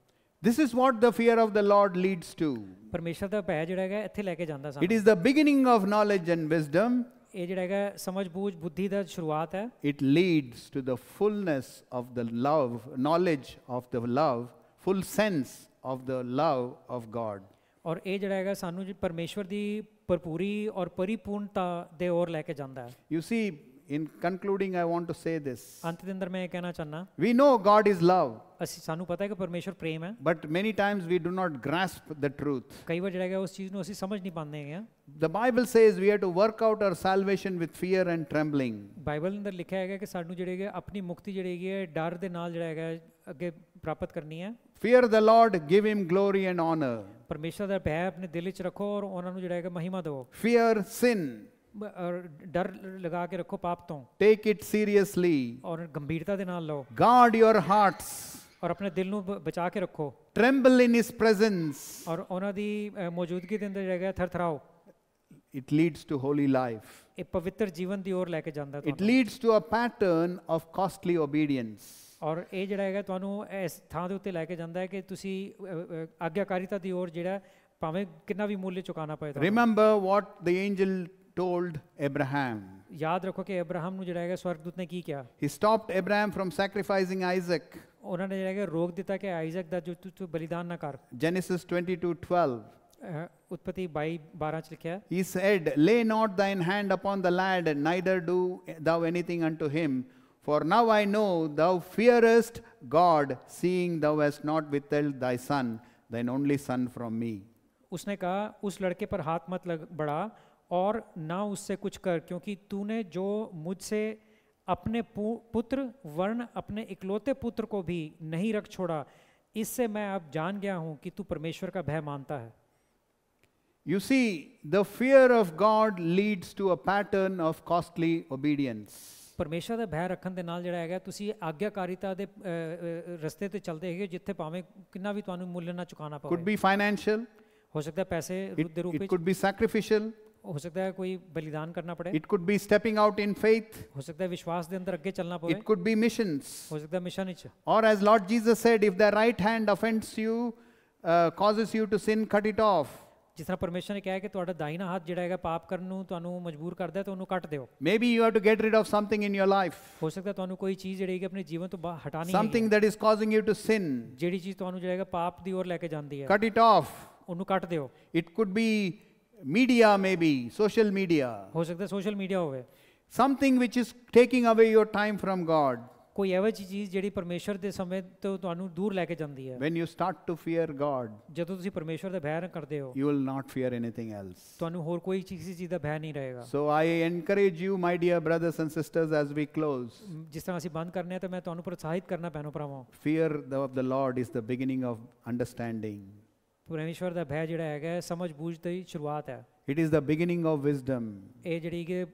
Speaker 2: This is what the fear of the Lord leads to. ਪਰਮੇਸ਼ਰ ਦਾ ਭੈ ਜਿਹੜਾ ਹੈਗਾ ਇੱਥੇ ਲੈ ਕੇ ਜਾਂਦਾ ਸਾਨੂੰ. It is the
Speaker 1: beginning of knowledge and wisdom. ਇਹ ਜਿਹੜਾ ਹੈਗਾ ਸਮਝ ਬੂਝ ਬੁੱਧੀ ਦਾ ਸ਼ੁਰੂਆਤ ਹੈ. It leads to the fullness of the love, knowledge of the love, full sense of the love of God.
Speaker 2: ਔਰ ਇਹ ਜਿਹੜਾ ਹੈਗਾ ਸਾਨੂੰ ਪਰਮੇਸ਼ਰ ਦੀ ਭਰਪੂਰੀ ਔਰ ਪਰਿਪੂਰਨਤਾ ਦੇ ਔਰ ਲੈ ਕੇ ਜਾਂਦਾ ਹੈ
Speaker 1: you see in concluding i want to say
Speaker 2: this ਅੰਤ ਦੇ ਅੰਦਰ ਮੈਂ ਇਹ ਕਹਿਣਾ ਚਾਹਨਾ we know god is love ਅਸੀਂ ਸਾਨੂੰ ਪਤਾ ਹੈ ਕਿ ਪਰਮੇਸ਼ਰ ਪ੍ਰੇਮ ਹੈ but many times we do not grasp the truth ਕਈ ਵਾਰ ਜਿਹੜਾ ਹੈ ਉਸ ਚੀਜ਼ ਨੂੰ ਅਸੀਂ ਸਮਝ ਨਹੀਂ ਪਾਉਂਦੇ ਹੈਗੇ
Speaker 1: the bible says we have to work out our salvation with fear and trembling
Speaker 2: Bible ਅੰਦਰ ਲਿਖਿਆ ਹੈਗਾ ਕਿ ਸਾਨੂੰ ਜਿਹੜੇ ਹੈ ਆਪਣੀ ਮੁਕਤੀ ਜਿਹੜੀ ਹੈ ਡਰ ਦੇ ਨਾਲ ਜਿਹੜਾ ਹੈਗਾ ਅੱਗੇ ਪ੍ਰਾਪਤ ਕਰਨੀ ਹੈ fear the lord give him glory and honor ਪਰਮੇਸ਼ਰ ਦਾ ਭੈ ਆਪਣੇ ਦਿਲ ਵਿੱਚ ਰੱਖੋ ਔਰ ਉਹਨਾਂ ਨੂੰ ਜਿਹੜਾ ਹੈਗਾ ਮਹਿਮਾ ਦਿਓ fear sin ਡਰ ਲਗਾ ਕੇ ਰੱਖੋ ਪਾਪ ਤੋਂ ਟੇਕ ਇਟ ਸੀਰੀਅਸਲੀ ਔਰ ਗੰਭੀਰਤਾ ਦੇ ਨਾਲ ਲਓ ਗਾਰਡ ਯੋਰ ਹਾਰਟਸ ਔਰ ਆਪਣੇ ਦਿਲ ਨੂੰ ਬਚਾ ਕੇ ਰੱਖੋ ਟ੍ਰੈਂਬਲ ਇਨ ਹਿਸ ਪ੍ਰੈਜ਼ੈਂਸ ਔਰ ਉਹਨਾਂ ਦੀ ਮੌਜੂਦਗੀ ਦੇ ਅੰਦਰ ਜਗ੍ਹਾ ਥਰਥਰਾਓ it leads to holy life ਇਹ ਪਵਿੱਤਰ ਜੀਵਨ ਦੀ ओर ਲੈ ਕੇ ਜਾਂਦਾ ਤੁਹਾਨੂੰ it leads to a pattern
Speaker 1: of costly obedience
Speaker 2: और ये जोड़ा है तू थान लैके जाता है कि तुम आज्ञाकारिता की ओर जोड़ा भावें कि भी मुल चुका पाए remember
Speaker 1: what the angel told Abraham
Speaker 2: याद रखो कि एब्राहम जोड़ा है स्वर्गदूत ने की क्या he stop Abraham from sacrificing Isaac उन्होंने जो है रोक दिता कि आइजक का जो तू तो बलिदान ना कर जेनेसिस 22:12 उत्पत्ति 22:12 च लिखा
Speaker 1: he said lay not thine hand upon the lad neither do thou anything unto him For now I know thou fearest God, seeing thou hast not withheld thy son, thine only son from me.
Speaker 2: उसने कहा उस लड़के पर हाथ मत लग बढ़ा और ना उससे कुछ कर क्योंकि तूने जो मुझसे अपने पुत्र वर्ण अपने इकलौते पुत्र को भी नहीं रख छोड़ा इससे मैं अब जान गया हूं कि तू परमेश्वर का भय मानता है You see, the fear of God leads to a pattern of costly obedience. ਪਰਮੇਸ਼ਰ ਦਾ ਭੈ ਰੱਖਣ ਦੇ ਨਾਲ ਜਿਹੜਾ ਹੈਗਾ ਤੁਸੀਂ ਆਗਿਆਕਾਰੀਤਾ ਦੇ ਰਸਤੇ ਤੇ ਚੱਲਦੇ ਹੈਗੇ ਜਿੱਥੇ ਭਾਵੇਂ ਕਿੰਨਾ ਵੀ ਤੁਹਾਨੂੰ ਮੁੱਲ ਨਾ ਚੁਕਾਉਣਾ ਪਵੇ ਕੁਡ ਬੀ
Speaker 1: ਫਾਈਨੈਂਸ਼ੀਅਲ
Speaker 2: ਹੋ ਸਕਦਾ ਪੈਸੇ ਰੂਪ ਦੇ ਰੂਪ ਵਿੱਚ ਇਟ ਕੁਡ ਬੀ ਸੈਕਰੀਫੀਸ਼ੀਅਲ हो सकता है कोई बलिदान करना पड़े it could be stepping out in faith हो सकता है विश्वास के अंदर आगे चलना पड़े इट कुड बी मिशंस हो सकता है मिशन इच
Speaker 1: और as Lord Jesus said if the right hand offends
Speaker 2: you causes you to sin cut it off ਜਿਸ ਤਰ੍ਹਾਂ ਪਰਮੇਸ਼ਰ ਨੇ ਕਿਹਾ ਕਿ ਤੁਹਾਡਾ ਦਾਈਨਾ ਹੱਥ ਜਿਹੜਾ ਹੈਗਾ ਪਾਪ ਕਰਨ ਨੂੰ ਤੁਹਾਨੂੰ ਮਜਬੂਰ ਕਰਦਾ ਹੈ ਤਾਂ ਉਹਨੂੰ ਕੱਟ ਦਿਓ maybe you have to get rid of something in your life ਹੋ ਸਕਦਾ ਤੁਹਾਨੂੰ ਕੋਈ ਚੀਜ਼ ਜਿਹੜੀ ਕਿ ਆਪਣੇ ਜੀਵਨ ਤੋਂ ਹਟਾਣੀ ਹੈ something that is causing you to sin ਜਿਹੜੀ ਚੀਜ਼ ਤੁਹਾਨੂੰ ਜਿਹੜਾ ਹੈਗਾ ਪਾਪ ਦੀ ओर ਲੈ ਕੇ ਜਾਂਦੀ ਹੈ ਕੱਟ ਇਟ ਆਫ ਉਹਨੂੰ ਕੱਟ ਦਿਓ it could be media maybe social media ਹੋ ਸਕਦਾ ਸੋਸ਼ਲ ਮੀਡੀਆ ਹੋਵੇ something which is taking away your time from God. ਕੋਈ ਐਵੇਂ ਜੀ ਚੀਜ਼ ਜਿਹੜੀ ਪਰਮੇਸ਼ਰ ਦੇ ਸਮੇਂ ਤੋਂ ਤੁਹਾਨੂੰ ਦੂਰ ਲੈ ਕੇ ਜਾਂਦੀ ਹੈ when you start to fear god ਜਦੋਂ ਤੁਸੀਂ ਪਰਮੇਸ਼ਰ ਦਾ ਭੈ ਕਰਦੇ ਹੋ you
Speaker 1: will not fear
Speaker 2: anything else ਤੁਹਾਨੂੰ ਹੋਰ ਕੋਈ ਕਿਸੇ ਚੀਜ਼ ਦਾ ਭੈ ਨਹੀਂ ਰਹੇਗਾ so
Speaker 1: i encourage you my dear brothers and sisters as we close
Speaker 2: ਜਿਸ ਤਰ੍ਹਾਂ ਅਸੀਂ ਬੰਦ ਕਰਨੇ ਆ ਤਾਂ ਮੈਂ ਤੁਹਾਨੂੰ ਪ੍ਰੋਤਸਾਹਿਤ ਕਰਨਾ ਪੈਣੋ ਭਰਾਵੋ
Speaker 1: fear of the lord is the beginning of understanding
Speaker 2: ਪਰਮੇਸ਼ਰ ਦਾ ਭੈ ਜਿਹੜਾ ਹੈਗਾ ਸਮਝ ਬੂਝ ਦੀ ਸ਼ੁਰੂਆਤ ਹੈ
Speaker 1: It is the beginning of wisdom.
Speaker 2: It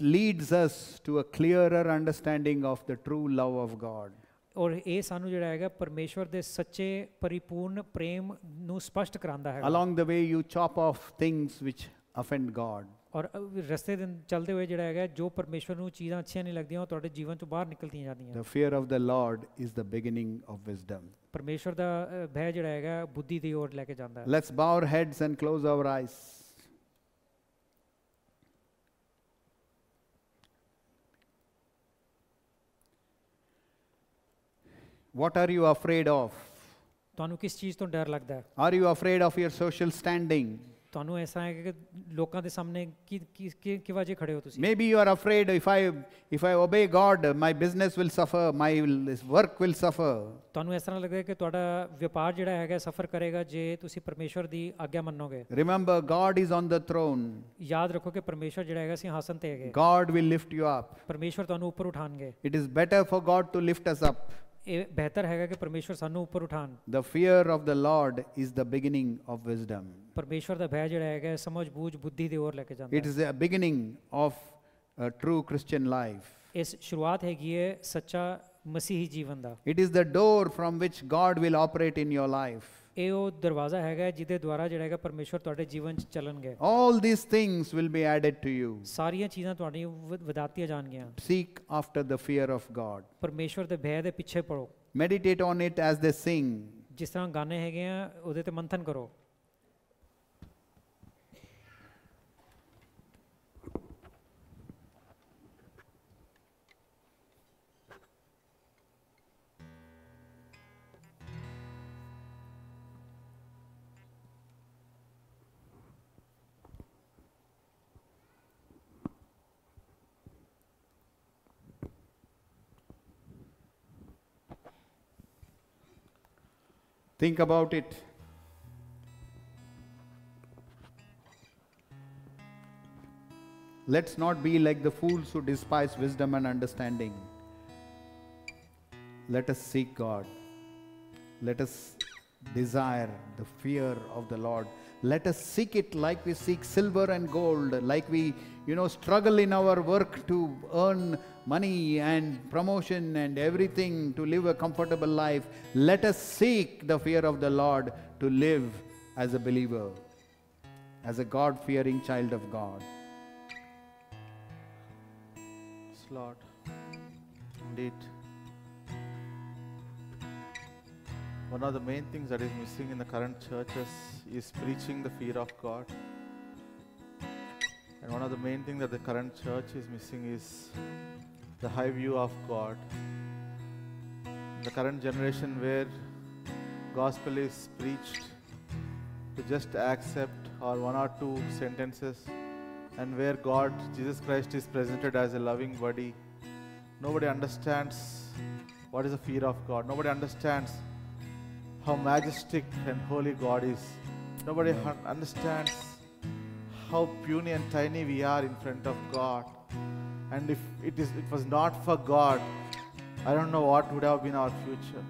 Speaker 1: leads us to a clearer understanding of the true love of God.
Speaker 2: और ये ਸਾਨੂੰ ਜਿਹੜਾ ਹੈਗਾ ਪਰਮੇਸ਼ਵਰ ਦੇ ਸੱਚੇ ਪਰਿਪੂਰਨ ਪ੍ਰੇਮ ਨੂੰ ਸਪਸ਼ਟ ਕਰਾਂਦਾ
Speaker 1: Along the way, you chop off things which offend God.
Speaker 2: और रस्ते चलते हुए जो है जो परमेश्वर चीज़ा अच्छी नहीं लगदियाँ तो जीवन चो बहर निकलती जा
Speaker 1: fear of the Lord is the beginning of wisdom
Speaker 2: परमेश्वर का भय जो है बुद्धि की ओर लैके जाता let's
Speaker 1: bow our heads and close our eyes What are you afraid of?
Speaker 2: ਤੁਹਾਨੂੰ ਕਿਸ ਚੀਜ਼ ਤੋਂ ਡਰ ਲੱਗਦਾ ਹੈ? Are you afraid of your social standing? ਤੁਹਾਨੂੰ ਇਸ ਤਰ੍ਹਾਂ ਹੈ ਕਿ ਲੋਕਾਂ ਦੇ ਸਾਹਮਣੇ ਕੀ ਕੀ ਕਿ ਵਜ੍ਹਾ ਖੜੇ ਹੋ ਤੁਸੀਂ maybe you are afraid if I
Speaker 1: if I obey God my business will suffer my work will ਸਫਰ
Speaker 2: ਤੁਹਾਨੂੰ ਇਸ ਤਰ੍ਹਾਂ ਲੱਗਦਾ ਹੈ ਕਿ ਤੁਹਾਡਾ ਵਪਾਰ ਜਿਹੜਾ ਹੈਗਾ ਸਫਰ ਕਰੇਗਾ ਜੇ ਤੁਸੀਂ ਪਰਮੇਸ਼ਵਰ ਦੀ ਆਗਿਆ ਮੰਨੋਗੇ
Speaker 1: remember God is on the throne
Speaker 2: ਯਾਦ ਰੱਖੋ ਕਿ ਪਰਮੇਸ਼ਵਰ ਜਿਹੜਾ ਹੈਗਾ ਸਿੰਘਾਸਨ ਤੇ ਹੈਗੇ God will lift you up ਪਰਮੇਸ਼ਵਰ ਤੁਹਾਨੂੰ ਉੱਪਰ ਉਠਾਣਗੇ
Speaker 1: it is better for God to lift us up
Speaker 2: ਇਹ ਬਿਹਤਰ ਹੈਗਾ ਕਿ ਪਰਮੇਸ਼ਵਰ ਸਾਨੂੰ ਉੱਪਰ ਉਠਾਣ
Speaker 1: the fear of the Lord is the beginning of wisdom
Speaker 2: ਪਰਮੇਸ਼ਵਰ ਦਾ ਭੈ ਜਿਹੜਾ ਹੈਗਾ ਸਮਝ ਬੂਝ ਬੁੱਧੀ ਦੇ ਹੋਰ ਲੈ ਕੇ ਜਾਂਦਾ it is a
Speaker 1: beginning of a true Christian life
Speaker 2: ਇਸ ਸ਼ੁਰੂਆਤ ਹੈਗੀ ਹੈ ਸੱਚਾ ਮਸੀਹੀ ਜੀਵਨ ਦਾ
Speaker 1: it is the door from which God will operate in your life
Speaker 2: ਇਹ ਉਹ ਦਰਵਾਜ਼ਾ ਹੈਗਾ ਜਿਹਦੇ ਦੁਆਰਾ ਜਿਹੜਾ ਹੈਗਾ ਪਰਮੇਸ਼ਵਰ ਤੁਹਾਡੇ ਜੀਵਨ ਚ ਚੱਲਣਗੇ
Speaker 1: all these things will be added to you
Speaker 2: ਸਾਰੀਆਂ ਚੀਜ਼ਾਂ ਤੁਹਾਡੀ ਵਧਾਤੀਆਂ ਜਾਣਗੀਆਂ
Speaker 1: seek after the fear of god
Speaker 2: ਪਰਮੇਸ਼ਵਰ ਦੇ ਭੈ ਦੇ ਪਿੱਛੇ ਪੜੋ meditate on it as they sing ਜਿਸ ਤਰ੍ਹਾਂ ਗਾਣੇ ਹੈਗੇ ਆ ਉਹਦੇ ਤੇ ਮੰਥਨ ਕਰੋ
Speaker 1: Think about it. Let's not be like the fools who despise wisdom and understanding. Let us seek God. Let us desire the fear of the Lord. Let us seek it like we seek silver and gold, like we you know, struggle in our work to earn money and promotion and everything to live a comfortable life. Let us seek the fear of the Lord to live as a believer, as a God fearing child of God.
Speaker 3: Yes, Lord, indeed. One of the main things that is missing in the current churches is preaching the fear of God. And one of the main things that the current church is missing is the high view of God. The current generation where gospel is preached to just accept or one or two sentences and where God, Jesus Christ, is presented as a loving body. Nobody understands what is the fear of God. Nobody understands how majestic and holy God is. Nobody understands how puny and tiny we are in front of God. And if it, is, it was not for God, I don't know what would have been our future.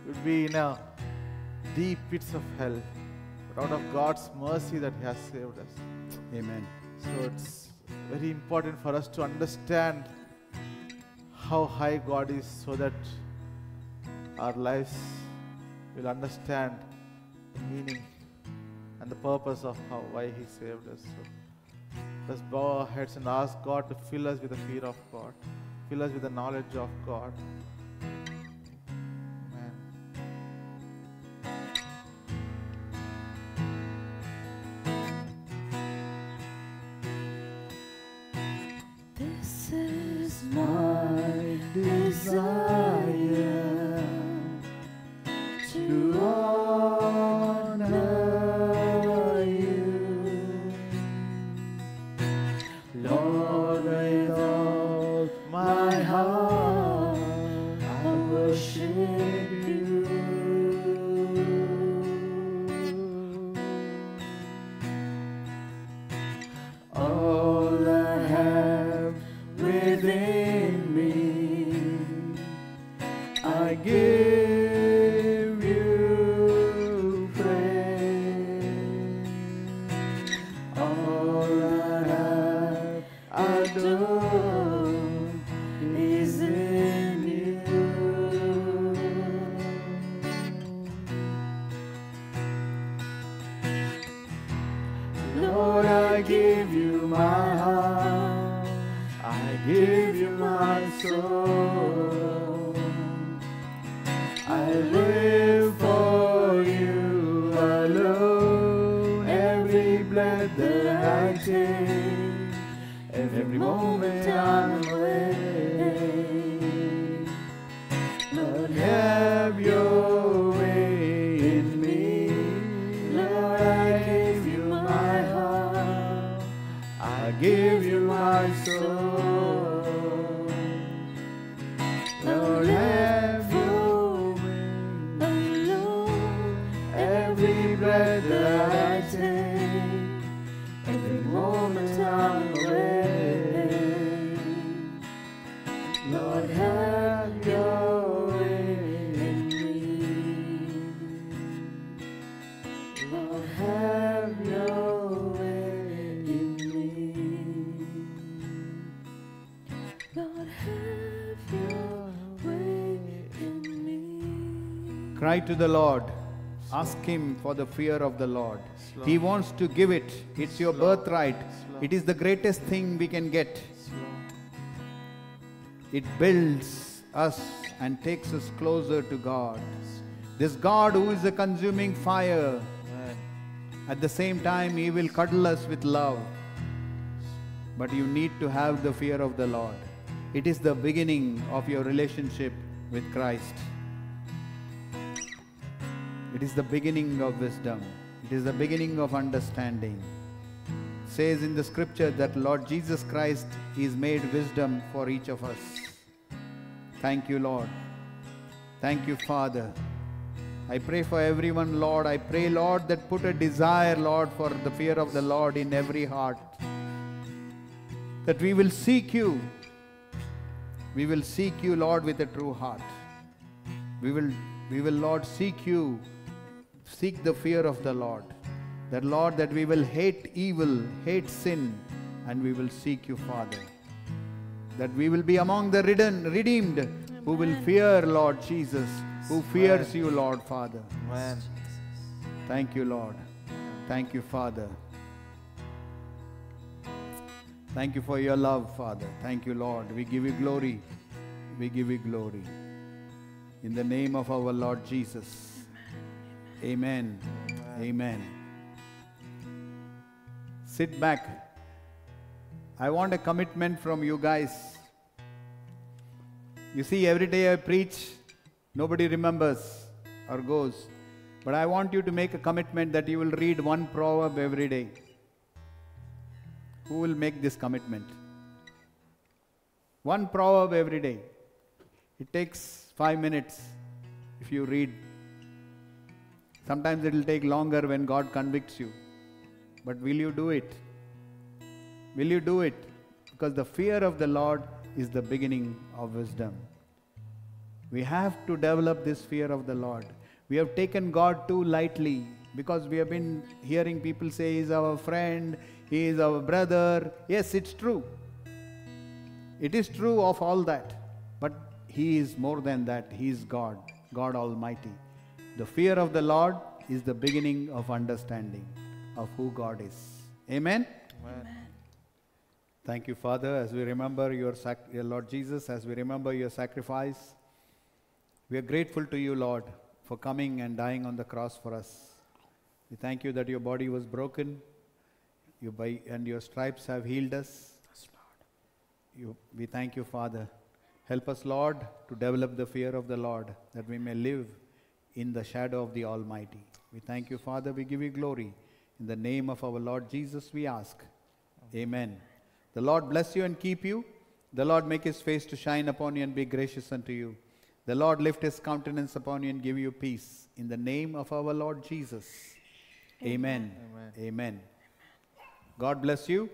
Speaker 3: It would be in a deep pits of hell. But out of God's mercy that He has saved us. Amen. So it's very important for us to understand how high God is so that our lives will understand the meaning and the purpose of how, why He saved us. So let's bow our heads and ask God to fill us with the fear of God, fill us with the knowledge of God.
Speaker 1: Cry to the Lord. Ask Him for the fear of the Lord. He wants to give it. It's your birthright. It is the greatest thing we can get. It builds us and takes us closer to God. This God who is a consuming fire, at the same time, He will cuddle us with love. But you need to have the fear of the Lord. It is the beginning of your relationship with Christ. It is the beginning of wisdom. It is the beginning of understanding. It says in the scripture that Lord Jesus Christ is made wisdom for each of us. Thank you, Lord. Thank you, Father. I pray for everyone, Lord. I pray, Lord, that put a desire, Lord, for the fear of the Lord in every heart. That we will seek you. We will seek you, Lord, with a true heart. We will, we will Lord, seek you Seek the fear of the Lord. That Lord, that we will hate evil, hate sin, and we will seek you, Father. That we will be among the ridden, redeemed, Amen. who will fear Lord Jesus, who fears Amen. you, Lord Father. Amen. Thank you, Lord. Thank you, Father. Thank you for your love, Father. Thank you, Lord. We give you glory. We give you glory. In the name of our Lord Jesus. Amen. Amen. Sit back. I want a commitment from you guys. You see, every day I preach, nobody remembers or goes. But I want you to make a commitment that you will read one proverb every day. Who will make this commitment? One proverb every day. It takes five minutes if you read Sometimes it will take longer when God convicts you. But will you do it? Will you do it? Because the fear of the Lord is the beginning of wisdom. We have to develop this fear of the Lord. We have taken God too lightly because we have been hearing people say he's our friend, he is our brother. Yes, it's true. It is true of all that. But he is more than that. He is God, God Almighty. The fear of the Lord is the beginning of understanding of who God is. Amen? Amen. Amen. Thank you, Father, as we remember your, sac- your Lord Jesus, as we remember your sacrifice. We are grateful to you, Lord, for coming and dying on the cross for us. We thank you that your body was broken, you by, and your stripes have healed us. Yes, Lord. You, we thank you, Father. Help us, Lord, to develop the fear of the Lord, that we may live in the shadow of the Almighty. We thank you, Father. We give you glory. In the name of our Lord Jesus, we ask. Amen. The Lord bless you and keep you. The Lord make his face to shine upon you and be gracious unto you. The Lord lift his countenance upon you and give you peace. In the name of our Lord Jesus. Amen. Amen. Amen. God bless you.